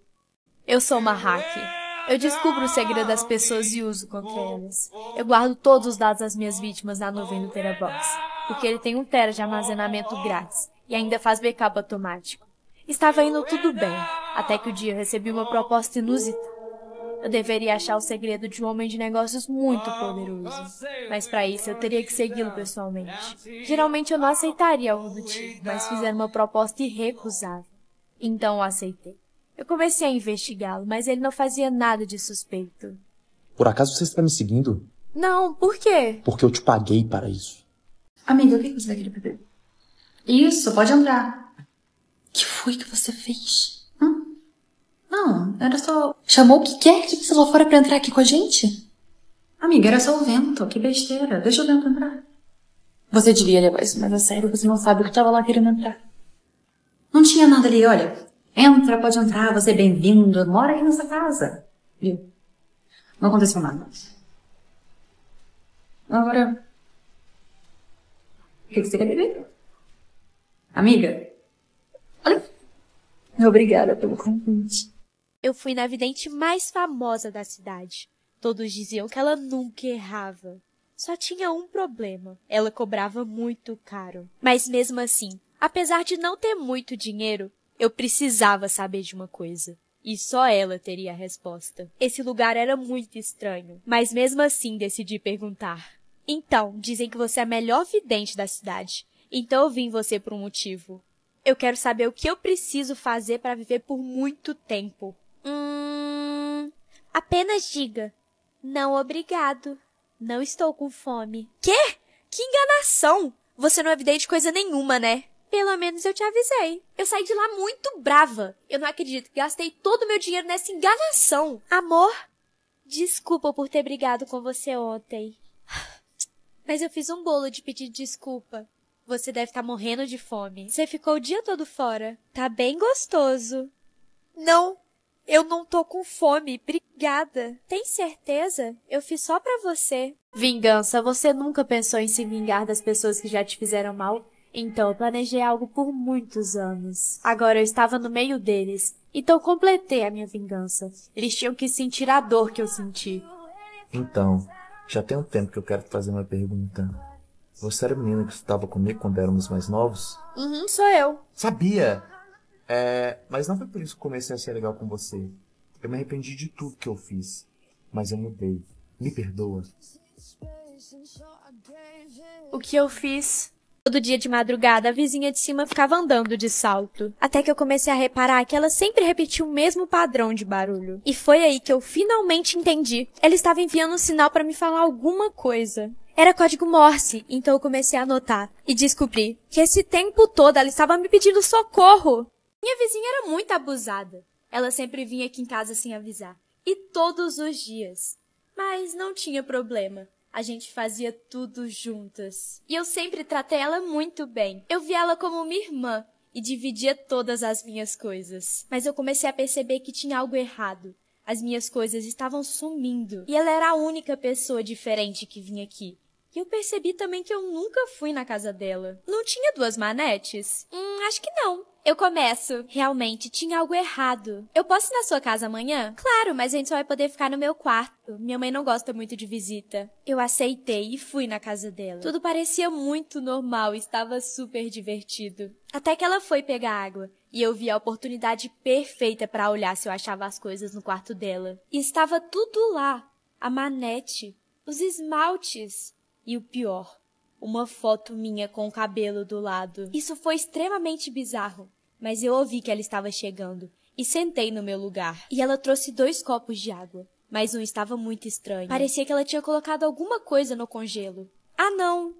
Eu sou uma hacker. Eu descubro o segredo das pessoas e uso contra elas. Eu guardo todos os dados das minhas vítimas na nuvem do Terabox, porque ele tem um tera de armazenamento grátis e ainda faz backup automático. Estava indo tudo bem, até que o dia recebi uma proposta inusita. Eu deveria achar o segredo de um homem de negócios muito poderoso, mas para isso eu teria que segui-lo pessoalmente. Geralmente eu não aceitaria algo do tipo, mas fizeram uma proposta irrecusável. Então eu aceitei. Eu comecei a investigá-lo, mas ele não fazia nada de suspeito. Por acaso você está me seguindo? Não, por quê? Porque eu te paguei para isso. Amiga, o que você quer beber? Isso, pode entrar. Que foi que você fez? Hum? Não, era só. Chamou o que quer que você lá fora pra entrar aqui com a gente? Amiga, era só o vento, que besteira. Deixa o vento entrar. Você devia levar isso mais a sério, você não sabe o que tava lá querendo entrar. Não tinha nada ali, olha. Entra, pode entrar, você é bem-vindo, mora aqui nessa casa. Viu? Não aconteceu nada. Agora. O que você quer beber? Amiga? Obrigada pelo convite. Eu fui na vidente mais famosa da cidade. Todos diziam que ela nunca errava. Só tinha um problema. Ela cobrava muito caro. Mas mesmo assim, apesar de não ter muito dinheiro, eu precisava saber de uma coisa. E só ela teria a resposta. Esse lugar era muito estranho, mas mesmo assim decidi perguntar. Então, dizem que você é a melhor vidente da cidade. Então eu vim você por um motivo. Eu quero saber o que eu preciso fazer para viver por muito tempo. Hum. Apenas diga: Não, obrigado. Não estou com fome. Quê? Que enganação! Você não é evidente coisa nenhuma, né? Pelo menos eu te avisei. Eu saí de lá muito brava. Eu não acredito. Gastei todo o meu dinheiro nessa enganação. Amor, desculpa por ter brigado com você ontem. Mas eu fiz um bolo de pedir desculpa. Você deve estar tá morrendo de fome. Você ficou o dia todo fora. Tá bem gostoso. Não, eu não tô com fome, obrigada. Tem certeza? Eu fiz só pra você. Vingança, você nunca pensou em se vingar das pessoas que já te fizeram mal? Então, eu planejei algo por muitos anos. Agora eu estava no meio deles, então completei a minha vingança. Eles tinham que sentir a dor que eu senti. Então, já tem um tempo que eu quero fazer uma pergunta. Você era a menina que estava comigo quando éramos mais novos? Uhum, sou eu. Sabia! É, mas não foi por isso que comecei a ser legal com você. Eu me arrependi de tudo que eu fiz. Mas eu mudei. Me perdoa. O que eu fiz? Todo dia de madrugada, a vizinha de cima ficava andando de salto. Até que eu comecei a reparar que ela sempre repetia o mesmo padrão de barulho. E foi aí que eu finalmente entendi. Ela estava enviando um sinal para me falar alguma coisa. Era código Morse, então eu comecei a anotar e descobri que esse tempo todo ela estava me pedindo socorro. Minha vizinha era muito abusada. Ela sempre vinha aqui em casa sem avisar, e todos os dias. Mas não tinha problema. A gente fazia tudo juntas. E eu sempre tratei ela muito bem. Eu via ela como minha irmã e dividia todas as minhas coisas. Mas eu comecei a perceber que tinha algo errado. As minhas coisas estavam sumindo e ela era a única pessoa diferente que vinha aqui. E eu percebi também que eu nunca fui na casa dela. Não tinha duas manetes? Hum, acho que não. Eu começo. Realmente, tinha algo errado. Eu posso ir na sua casa amanhã? Claro, mas a gente só vai poder ficar no meu quarto. Minha mãe não gosta muito de visita. Eu aceitei e fui na casa dela. Tudo parecia muito normal, estava super divertido. Até que ela foi pegar água e eu vi a oportunidade perfeita para olhar se eu achava as coisas no quarto dela. E estava tudo lá: a manete, os esmaltes, e o pior, uma foto minha com o cabelo do lado. Isso foi extremamente bizarro, mas eu ouvi que ela estava chegando e sentei no meu lugar. E ela trouxe dois copos de água, mas um estava muito estranho. Parecia que ela tinha colocado alguma coisa no congelo. Ah, não!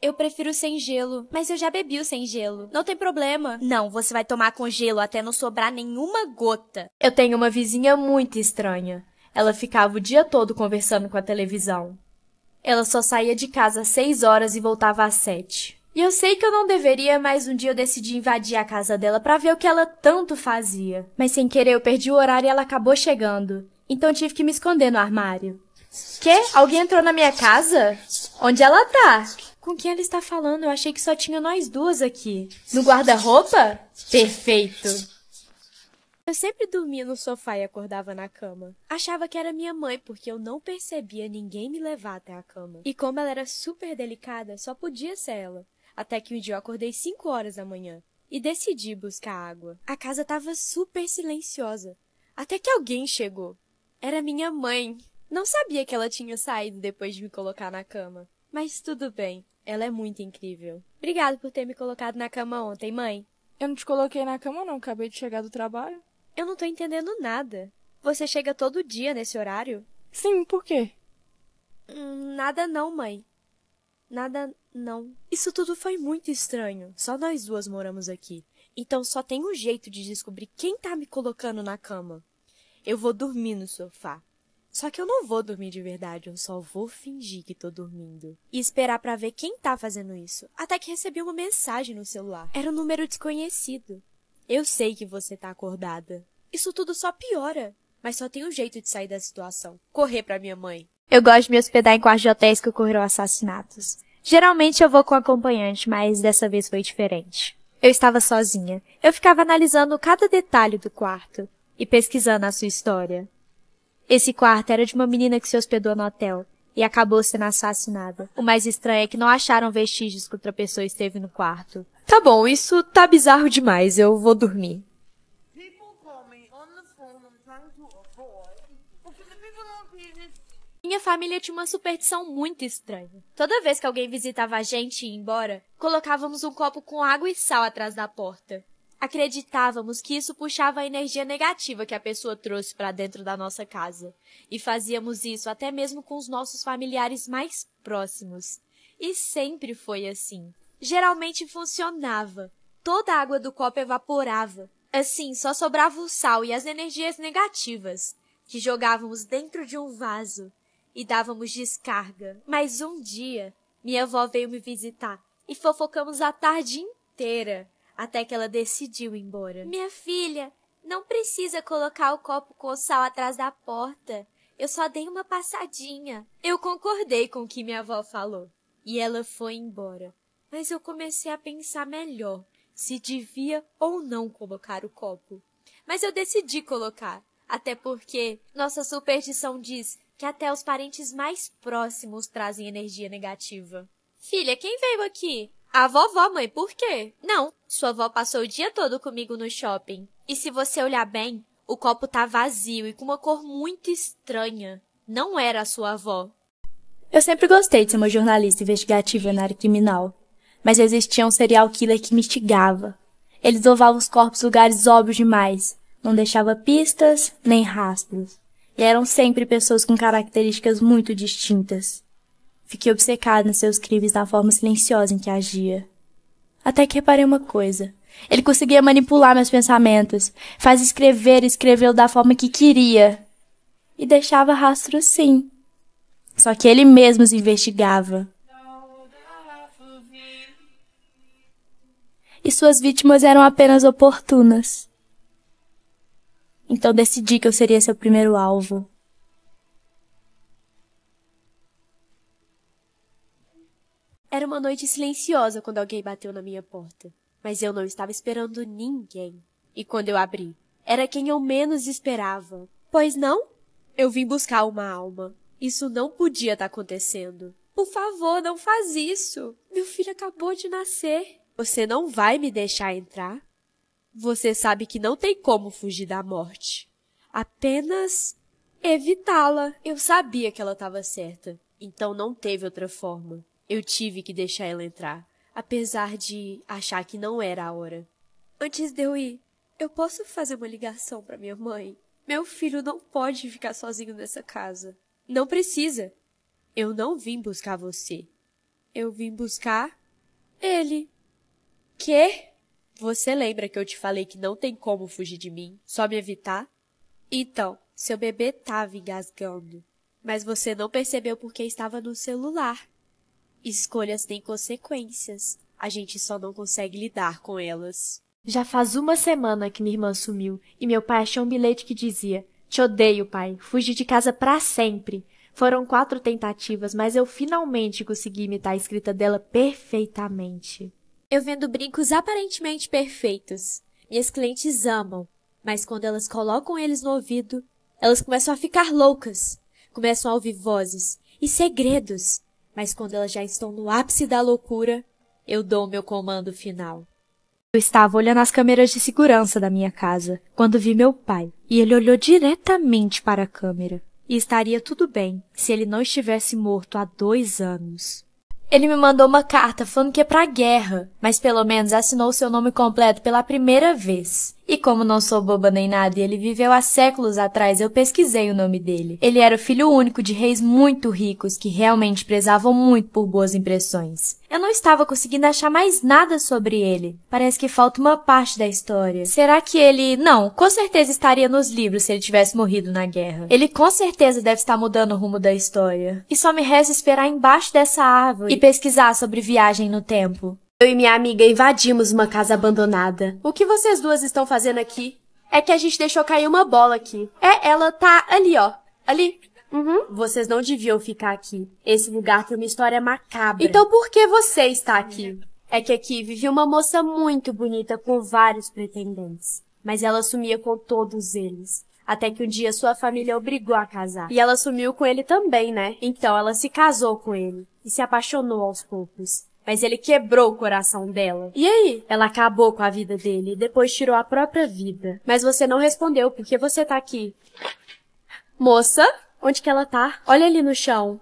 Eu prefiro sem gelo. Mas eu já bebi o sem gelo. Não tem problema. Não, você vai tomar com gelo até não sobrar nenhuma gota. Eu tenho uma vizinha muito estranha. Ela ficava o dia todo conversando com a televisão. Ela só saía de casa às seis horas e voltava às sete. E eu sei que eu não deveria, mas um dia eu decidi invadir a casa dela para ver o que ela tanto fazia. Mas sem querer eu perdi o horário e ela acabou chegando. Então tive que me esconder no armário. Quê? Alguém entrou na minha casa? Onde ela tá? Com quem ela está falando? Eu achei que só tinha nós duas aqui. No guarda-roupa? Perfeito. Eu sempre dormia no sofá e acordava na cama. Achava que era minha mãe, porque eu não percebia ninguém me levar até a cama. E como ela era super delicada, só podia ser ela. Até que um dia eu acordei cinco horas da manhã e decidi buscar água. A casa estava super silenciosa, até que alguém chegou. Era minha mãe. Não sabia que ela tinha saído depois de me colocar na cama. Mas tudo bem, ela é muito incrível. Obrigado por ter me colocado na cama ontem, mãe. Eu não te coloquei na cama, não. Acabei de chegar do trabalho. Eu não tô entendendo nada. Você chega todo dia nesse horário? Sim, por quê? Hum, nada não, mãe. Nada não. Isso tudo foi muito estranho. Só nós duas moramos aqui. Então só tem um jeito de descobrir quem tá me colocando na cama. Eu vou dormir no sofá. Só que eu não vou dormir de verdade, eu só vou fingir que tô dormindo. E esperar para ver quem tá fazendo isso. Até que recebi uma mensagem no celular. Era um número desconhecido. Eu sei que você tá acordada. Isso tudo só piora. Mas só tem um jeito de sair da situação. Correr pra minha mãe. Eu gosto de me hospedar em quartos de hotéis que ocorreram assassinatos. Geralmente eu vou com acompanhante, mas dessa vez foi diferente. Eu estava sozinha. Eu ficava analisando cada detalhe do quarto e pesquisando a sua história. Esse quarto era de uma menina que se hospedou no hotel e acabou sendo assassinada. O mais estranho é que não acharam vestígios que outra pessoa esteve no quarto. Tá bom, isso tá bizarro demais, eu vou dormir. Minha família tinha uma superstição muito estranha. Toda vez que alguém visitava a gente e ia embora, colocávamos um copo com água e sal atrás da porta. Acreditávamos que isso puxava a energia negativa que a pessoa trouxe para dentro da nossa casa. E fazíamos isso até mesmo com os nossos familiares mais próximos. E sempre foi assim geralmente funcionava. Toda a água do copo evaporava. Assim, só sobrava o sal e as energias negativas, que jogávamos dentro de um vaso e dávamos descarga. Mas um dia, minha avó veio me visitar e fofocamos a tarde inteira, até que ela decidiu ir embora. Minha filha, não precisa colocar o copo com o sal atrás da porta. Eu só dei uma passadinha. Eu concordei com o que minha avó falou. E ela foi embora mas eu comecei a pensar melhor se devia ou não colocar o copo. Mas eu decidi colocar, até porque nossa superstição diz que até os parentes mais próximos trazem energia negativa. Filha, quem veio aqui? A vovó, mãe, por quê? Não, sua avó passou o dia todo comigo no shopping. E se você olhar bem, o copo tá vazio e com uma cor muito estranha. Não era a sua avó. Eu sempre gostei de ser uma jornalista investigativa na área criminal mas existia um serial killer que mitigava. Ele dovavam os corpos em lugares óbvios demais, não deixava pistas nem rastros, e eram sempre pessoas com características muito distintas. Fiquei obcecado nos seus crimes na forma silenciosa em que agia. Até que reparei uma coisa. Ele conseguia manipular meus pensamentos, fazia escrever e escreveu da forma que queria. E deixava rastros sim. Só que ele mesmo os investigava. e suas vítimas eram apenas oportunas. Então decidi que eu seria seu primeiro alvo. Era uma noite silenciosa quando alguém bateu na minha porta, mas eu não estava esperando ninguém. E quando eu abri, era quem eu menos esperava. Pois não? Eu vim buscar uma alma. Isso não podia estar tá acontecendo. Por favor, não faz isso. Meu filho acabou de nascer. Você não vai me deixar entrar? Você sabe que não tem como fugir da morte. Apenas evitá-la. Eu sabia que ela estava certa, então não teve outra forma. Eu tive que deixar ela entrar, apesar de achar que não era a hora. Antes de eu ir, eu posso fazer uma ligação para minha mãe? Meu filho não pode ficar sozinho nessa casa. Não precisa. Eu não vim buscar você. Eu vim buscar ele. Que? Você lembra que eu te falei que não tem como fugir de mim, só me evitar? Então, seu bebê tava engasgando, mas você não percebeu porque estava no celular. Escolhas têm consequências, a gente só não consegue lidar com elas. Já faz uma semana que minha irmã sumiu e meu pai achou um bilhete que dizia: Te odeio, pai, fugi de casa para sempre. Foram quatro tentativas, mas eu finalmente consegui imitar a escrita dela perfeitamente. Eu vendo brincos aparentemente perfeitos. Minhas clientes amam, mas quando elas colocam eles no ouvido, elas começam a ficar loucas. Começam a ouvir vozes e segredos, mas quando elas já estão no ápice da loucura, eu dou o meu comando final. Eu estava olhando as câmeras de segurança da minha casa quando vi meu pai, e ele olhou diretamente para a câmera. E estaria tudo bem se ele não estivesse morto há dois anos. Ele me mandou uma carta falando que é pra guerra, mas pelo menos assinou seu nome completo pela primeira vez. E como não sou boba nem nada e ele viveu há séculos atrás, eu pesquisei o nome dele. Ele era o filho único de reis muito ricos que realmente prezavam muito por boas impressões. Eu não estava conseguindo achar mais nada sobre ele. Parece que falta uma parte da história. Será que ele. Não, com certeza estaria nos livros se ele tivesse morrido na guerra. Ele com certeza deve estar mudando o rumo da história. E só me resta esperar embaixo dessa árvore e pesquisar sobre viagem no tempo. Eu e minha amiga invadimos uma casa abandonada. O que vocês duas estão fazendo aqui? É que a gente deixou cair uma bola aqui. É, ela tá ali, ó. Ali. Uhum. Vocês não deviam ficar aqui. Esse lugar tem uma história macabra. Então por que você está aqui? É que aqui vivia uma moça muito bonita com vários pretendentes. Mas ela sumia com todos eles. Até que um dia sua família obrigou a casar. E ela sumiu com ele também, né? Então ela se casou com ele. E se apaixonou aos poucos. Mas ele quebrou o coração dela. E aí? Ela acabou com a vida dele e depois tirou a própria vida. Mas você não respondeu porque você tá aqui. Moça, onde que ela tá? Olha ali no chão.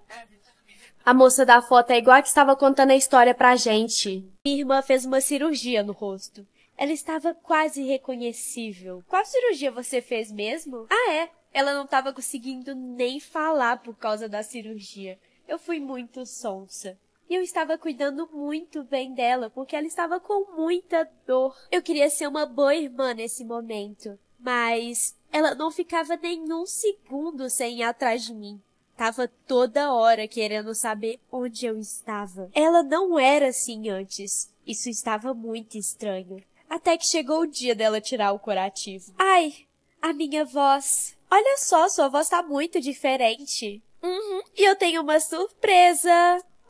A moça da foto é igual a que estava contando a história pra gente. Minha irmã fez uma cirurgia no rosto. Ela estava quase irreconhecível. Qual cirurgia você fez mesmo? Ah, é. Ela não estava conseguindo nem falar por causa da cirurgia. Eu fui muito sonsa. E eu estava cuidando muito bem dela, porque ela estava com muita dor. Eu queria ser uma boa irmã nesse momento, mas ela não ficava nenhum segundo sem ir atrás de mim. Tava toda hora querendo saber onde eu estava. Ela não era assim antes. Isso estava muito estranho. Até que chegou o dia dela tirar o curativo. Ai, a minha voz. Olha só, sua voz tá muito diferente. Uhum, e eu tenho uma surpresa.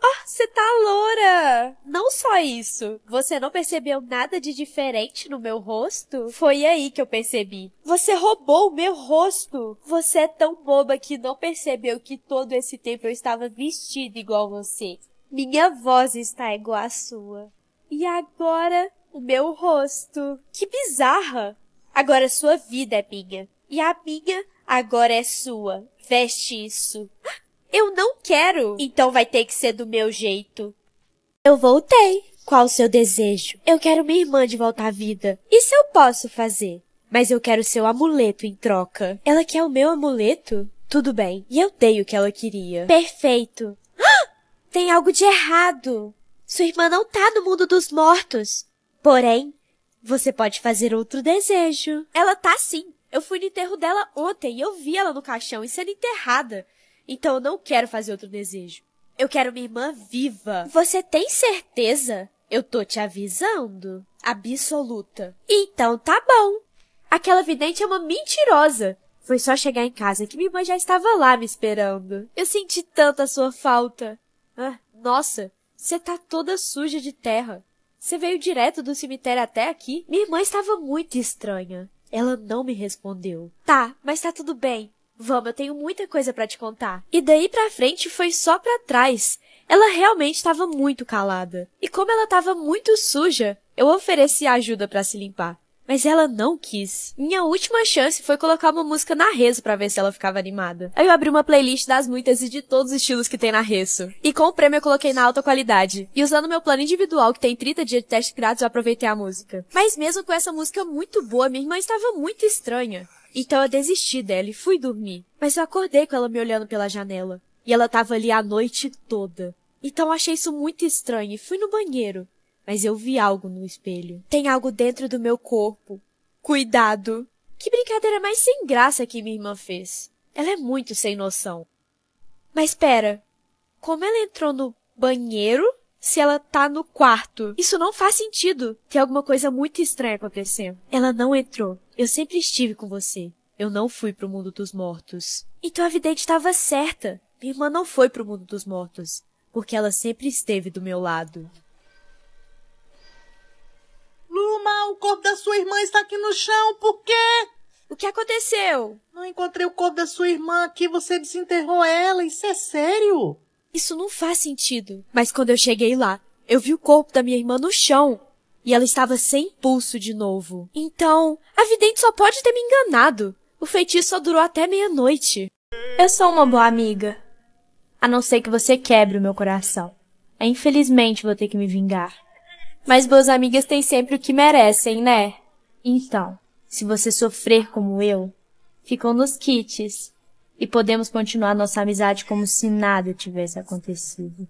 Ah, você tá loura! Não só isso, você não percebeu nada de diferente no meu rosto? Foi aí que eu percebi. Você roubou o meu rosto! Você é tão boba que não percebeu que todo esse tempo eu estava vestida igual você. Minha voz está igual à sua. E agora, o meu rosto. Que bizarra! Agora sua vida é minha. E a minha agora é sua. Veste isso. Eu não quero. Então vai ter que ser do meu jeito. Eu voltei. Qual o seu desejo? Eu quero minha irmã de volta à vida. Isso eu posso fazer. Mas eu quero seu amuleto em troca. Ela quer o meu amuleto? Tudo bem. E eu dei o que ela queria. Perfeito. Ah! Tem algo de errado. Sua irmã não tá no mundo dos mortos. Porém, você pode fazer outro desejo. Ela tá sim. Eu fui no enterro dela ontem e eu vi ela no caixão e sendo enterrada. Então eu não quero fazer outro desejo. Eu quero minha irmã viva. Você tem certeza? Eu tô te avisando. Absoluta. Então tá bom. Aquela vidente é uma mentirosa. Foi só chegar em casa que minha irmã já estava lá me esperando. Eu senti tanta sua falta. Ah, nossa, você tá toda suja de terra. Você veio direto do cemitério até aqui? Minha irmã estava muito estranha. Ela não me respondeu. Tá, mas tá tudo bem. Vamos, eu tenho muita coisa para te contar. E daí pra frente foi só para trás. Ela realmente estava muito calada. E como ela estava muito suja, eu ofereci ajuda para se limpar. Mas ela não quis. Minha última chance foi colocar uma música na Rezo para ver se ela ficava animada. Aí eu abri uma playlist das muitas e de todos os estilos que tem na Rezo. E com o prêmio eu coloquei na alta qualidade. E usando meu plano individual, que tem 30 dias de teste grátis, eu aproveitei a música. Mas mesmo com essa música muito boa, minha irmã estava muito estranha. Então eu desisti dela e fui dormir. Mas eu acordei com ela me olhando pela janela. E ela tava ali a noite toda. Então achei isso muito estranho e fui no banheiro. Mas eu vi algo no espelho. Tem algo dentro do meu corpo. Cuidado! Que brincadeira mais sem graça que minha irmã fez. Ela é muito sem noção. Mas pera, como ela entrou no banheiro se ela tá no quarto? Isso não faz sentido. Tem alguma coisa muito estranha acontecendo. Ela não entrou. Eu sempre estive com você. Eu não fui para o mundo dos mortos. Então a vidente estava certa. Minha irmã não foi para o mundo dos mortos, porque ela sempre esteve do meu lado. Luma, o corpo da sua irmã está aqui no chão. Por quê? O que aconteceu? Não encontrei o corpo da sua irmã aqui. Você desenterrou ela. Isso é sério? Isso não faz sentido. Mas quando eu cheguei lá, eu vi o corpo da minha irmã no chão. E ela estava sem pulso de novo. Então, a vidente só pode ter me enganado. O feitiço só durou até meia-noite. Eu sou uma boa amiga. A não ser que você quebre o meu coração. É, infelizmente vou ter que me vingar. Mas boas amigas têm sempre o que merecem, né? Então, se você sofrer como eu, ficam nos kits e podemos continuar nossa amizade como se nada tivesse acontecido.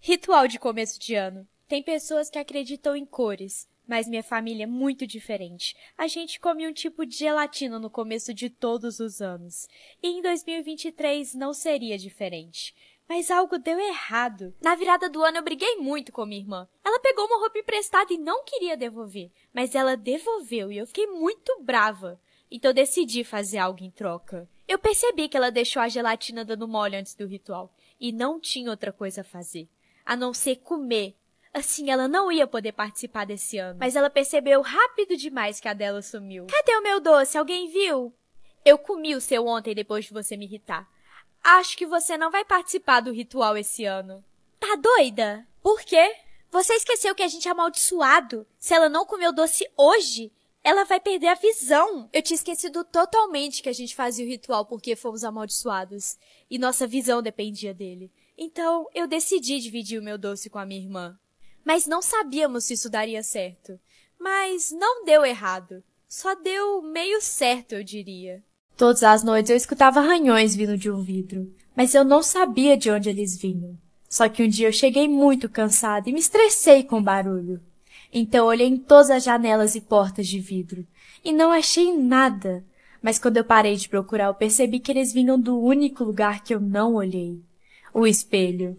Ritual de começo de ano. Tem pessoas que acreditam em cores, mas minha família é muito diferente. A gente come um tipo de gelatina no começo de todos os anos. E em 2023 não seria diferente. Mas algo deu errado. Na virada do ano eu briguei muito com minha irmã. Ela pegou uma roupa emprestada e não queria devolver, mas ela devolveu e eu fiquei muito brava. Então decidi fazer algo em troca. Eu percebi que ela deixou a gelatina dando mole antes do ritual e não tinha outra coisa a fazer a não ser comer Assim, ela não ia poder participar desse ano. Mas ela percebeu rápido demais que a dela sumiu. Cadê o meu doce? Alguém viu? Eu comi o seu ontem depois de você me irritar. Acho que você não vai participar do ritual esse ano. Tá doida? Por quê? Você esqueceu que a gente é amaldiçoado. Se ela não comeu doce hoje, ela vai perder a visão. Eu tinha esquecido totalmente que a gente fazia o ritual porque fomos amaldiçoados e nossa visão dependia dele. Então, eu decidi dividir o meu doce com a minha irmã mas não sabíamos se isso daria certo. Mas não deu errado. Só deu meio certo, eu diria. Todas as noites eu escutava ranhões vindo de um vidro, mas eu não sabia de onde eles vinham. Só que um dia eu cheguei muito cansada e me estressei com o barulho. Então olhei em todas as janelas e portas de vidro e não achei nada. Mas quando eu parei de procurar, eu percebi que eles vinham do único lugar que eu não olhei o espelho.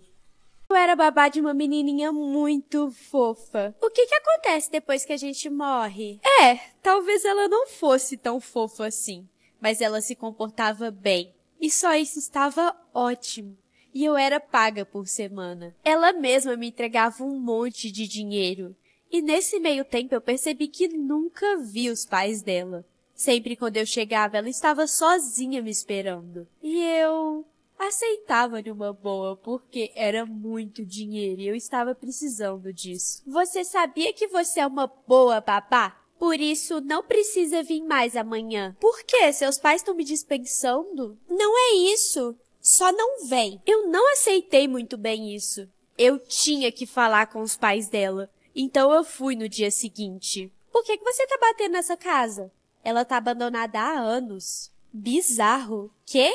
Eu era babá de uma menininha muito fofa. O que que acontece depois que a gente morre? É, talvez ela não fosse tão fofa assim, mas ela se comportava bem. E só isso estava ótimo. E eu era paga por semana. Ela mesma me entregava um monte de dinheiro. E nesse meio tempo eu percebi que nunca vi os pais dela. Sempre quando eu chegava, ela estava sozinha me esperando. E eu aceitava uma boa, porque era muito dinheiro e eu estava precisando disso. Você sabia que você é uma boa babá? Por isso, não precisa vir mais amanhã. Por quê? Seus pais estão me dispensando? Não é isso. Só não vem. Eu não aceitei muito bem isso. Eu tinha que falar com os pais dela. Então eu fui no dia seguinte. Por que, que você tá batendo nessa casa? Ela tá abandonada há anos. Bizarro. Quê?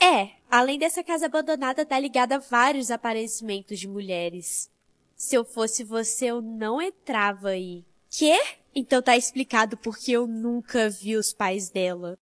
É, Além dessa casa abandonada, tá ligada a vários aparecimentos de mulheres. Se eu fosse você, eu não entrava aí. Quê? Então tá explicado porque eu nunca vi os pais dela.